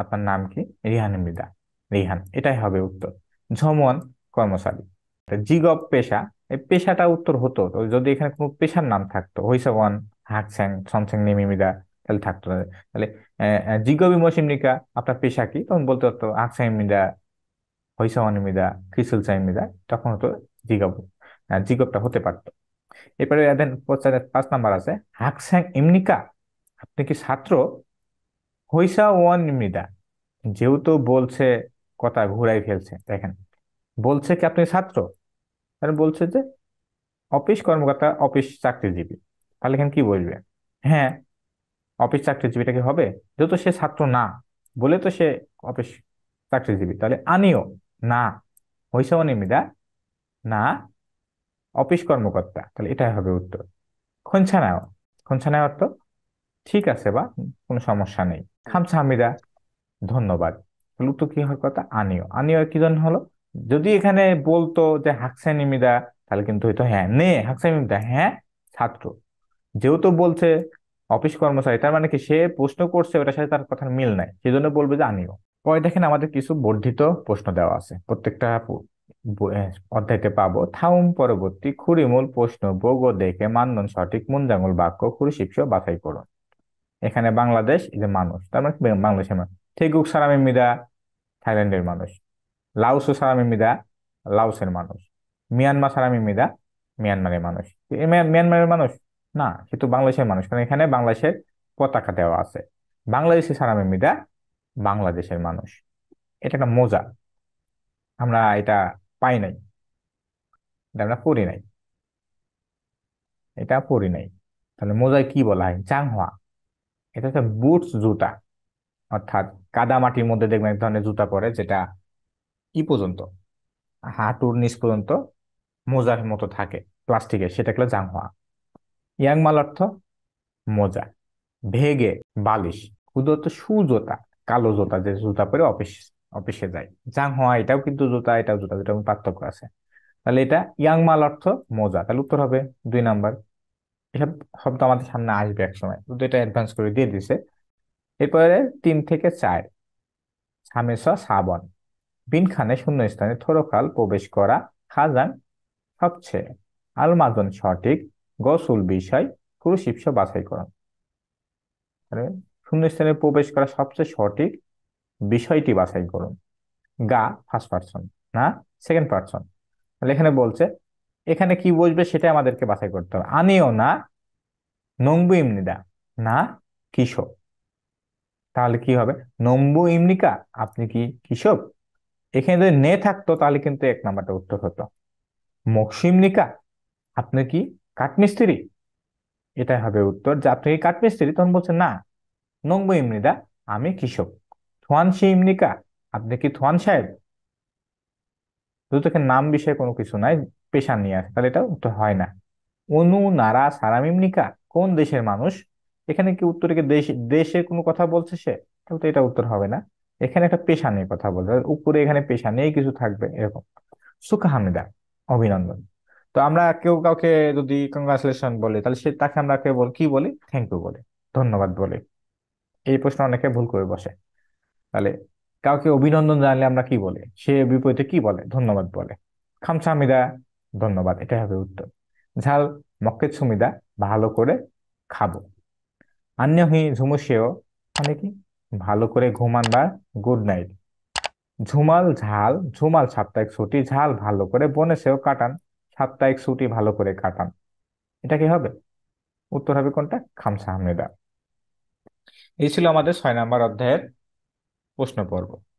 Speaker 1: আপনার নাম কি রিহান মৃদা রিহান এটাই হবে উত্তর ঝমন কর্মচারী জিগব পেশা এই পেশাটা উত্তর হতো যদি এখানে কোনো পেশার নাম থাকতো হৈসবন হাকস্যাং নেমি নিমিমিদা তাহলে থাকতো তাহলে জিগবি মসিমনিকা আপনার পেশা কি তখন বলতে পারতো হাকস্যাং মৃদা অনিমিদা ক্রিসুল সাইমিদা তখন হতো জিগব জিগবটা হতে পারতো এরপরে দেন পাঁচ নাম্বার আছে হাকস্যাং ইমনিকা আপনি কি ছাত্র হইসা ওয়ান ইমনিদা যেহেতু বলছে কথা ঘুরাই ফেলছে দেখেন বলছে কি আপনি ছাত্র তাহলে বলছে যে অফিস কর্মকর্তা অফিস চাকরিজীবী তাহলে এখানে কি বলবে হ্যাঁ অফিস চাকরিজীবীটা কি হবে যেহেতু সে ছাত্র না বলে তো সে অফিস চাকরিজীবী তাহলে আনিও না হৈসহনির্মিদা না অফিস কর্মকর্তা তাহলে এটাই হবে উত্তর খঞ্ছানায় খঞ্ছানায় অর্থ ঠিক আছে বা কোনো সমস্যা নেই খামছা খামছাহামিদা ধন্যবাদ তাহলে উত্তর কি হওয়ার কথা আনিও আনিও কি জন্য হলো যদি এখানে বলতো যে হাকসে নিমিদা তাহলে কিন্তু হয়তো হ্যাঁ নে হাকসে নিমিদা হ্যাঁ ছাত্র যেহেতু বলছে অফিস কর্মচারী তার মানে কি সে প্রশ্ন করছে ওটার সাথে তার কথার মিল নাই সেই জন্য বলবে যে আনিও পরে দেখেন আমাদের কিছু বর্ধিত প্রশ্ন দেওয়া আছে প্রত্যেকটা অধ্যায়তে পাবো থাউম পরবর্তী খুরিমূল প্রশ্ন বোগ দেখে মানন সঠিক মুঞ্জাঙ্গুল বাক্য খুরি শিষ্য বাছাই করুন এখানে বাংলাদেশ এই যে মানুষ তার মানে বাংলাদেশের মানুষ সারামি মিদা থাইল্যান্ডের মানুষ লাউসু মিদা লাউসের মানুষ মিয়ানমার সারামি মিদা মিয়ানমারের মানুষ মিয়ানমারের মানুষ না সে তো বাংলাদেশের মানুষ কারণ এখানে বাংলাদেশের পতাকা দেওয়া আছে সারামি মিদা বাংলাদেশের মানুষ এটা একটা মজা আমরা এটা পাই নাই এটা আমরা পড়ি নাই এটা পড়ি নাই তাহলে মোজায় কি বলা হয় হওয়া এটা হচ্ছে বুটস জুতা অর্থাৎ কাদা মাটির মধ্যে দেখবেন এক ধরনের জুতা পরে যেটা ই পর্যন্ত হাঁটুর নিচ পর্যন্ত মোজার মতো থাকে প্লাস্টিকের সেটা হলো জাংহোয়া ইয়াংমাল অর্থ মোজা ভেগে বালিশ ক্ষুদত সুজোতা কালো জুতা যে জুতা পরে অফিস অফিসে যায় জাং হওয়া এটাও কিন্তু জুতা এটাও জুতা দুটার পার্থক্য আছে তাহলে এটা ইয়াং মাল অর্থ মোজা তাহলে উত্তর হবে দুই নাম্বার এসব শব্দ আমাদের সামনে আসবে এক সময় তো এটা অ্যাডভান্স করে দিয়ে দিছে এরপরে তিন থেকে চার সামেসা সাবন বিনখানে শূন্য স্থানে থরোখাল প্রবেশ করা খাজান সবচেয়ে আলমাজন সঠিক গসুল বিষয় ক্রুশিপ্স বাছাইকরণ স্থানে প্রবেশ করা সবচেয়ে সঠিক বিষয়টি বাছাই করুন গা ফার্স্ট পার্সন না সেকেন্ড পার্সন তাহলে এখানে বলছে এখানে কি বসবে সেটা আমাদেরকে বাছাই করতে হবে আনিও না নম্বু ইমনিদা না কৃষক তাহলে কি হবে নম্বু ইমনিকা আপনি কি কৃষক এখানে যদি নে থাকতো তাহলে কিন্তু এক নাম্বারটা উত্তর হতো ইমনিকা আপনি কি কাঠমিস্ত্রি এটাই হবে উত্তর যে আপনি কি কাঠমিস্ত্রি তখন বলছে না নংব ইমনিদা আমি কৃষক থোয়ানসি ইমনিকা আপনি কি থোয়ান সাহেব দুটোকে নাম বিষয়ে কোনো কিছু নাই পেশা নিয়ে আসে তাহলে এটা উত্তর হয় না অনু নারা সারাম ইমনিকা কোন দেশের মানুষ এখানে কি উত্তরে কি দেশ দেশের কোনো কথা বলছে সে তাহলে তো এটা উত্তর হবে না এখানে একটা পেশা নিয়ে কথা বলবে উপরে এখানে পেশা নিয়ে কিছু থাকবে এরকম সুখা হামিদা অভিনন্দন তো আমরা কেউ কাউকে যদি কংগ্রাচুলেশন বলে তাহলে সে তাকে আমরা কেউ বল কি বলি থ্যাংক ইউ বলে ধন্যবাদ বলে এই প্রশ্ন অনেকে ভুল করে বসে তাহলে কাউকে অভিনন্দন জানলে আমরা কি বলি সে বিপরীতে কি বলে ধন্যবাদ বলে খামসামিদা ধন্যবাদ এটাই হবে উত্তর ঝাল মক্কে সুমিদা ভালো করে খাবো আন্যহি ঝুমুসেও মানে কি ভালো করে ঘুমান বা গুড নাইট ঝুমাল ঝাল ঝুমাল সাপ্তাহিক ছুটি ঝাল ভালো করে সেও কাটান সাপ্তাহিক ছুটি ভালো করে কাটান এটা কি হবে উত্তর হবে কোনটা খামসাহামনিদা এই ছিল আমাদের ছয় নম্বর অধ্যায়ের প্রশ্ন পর্ব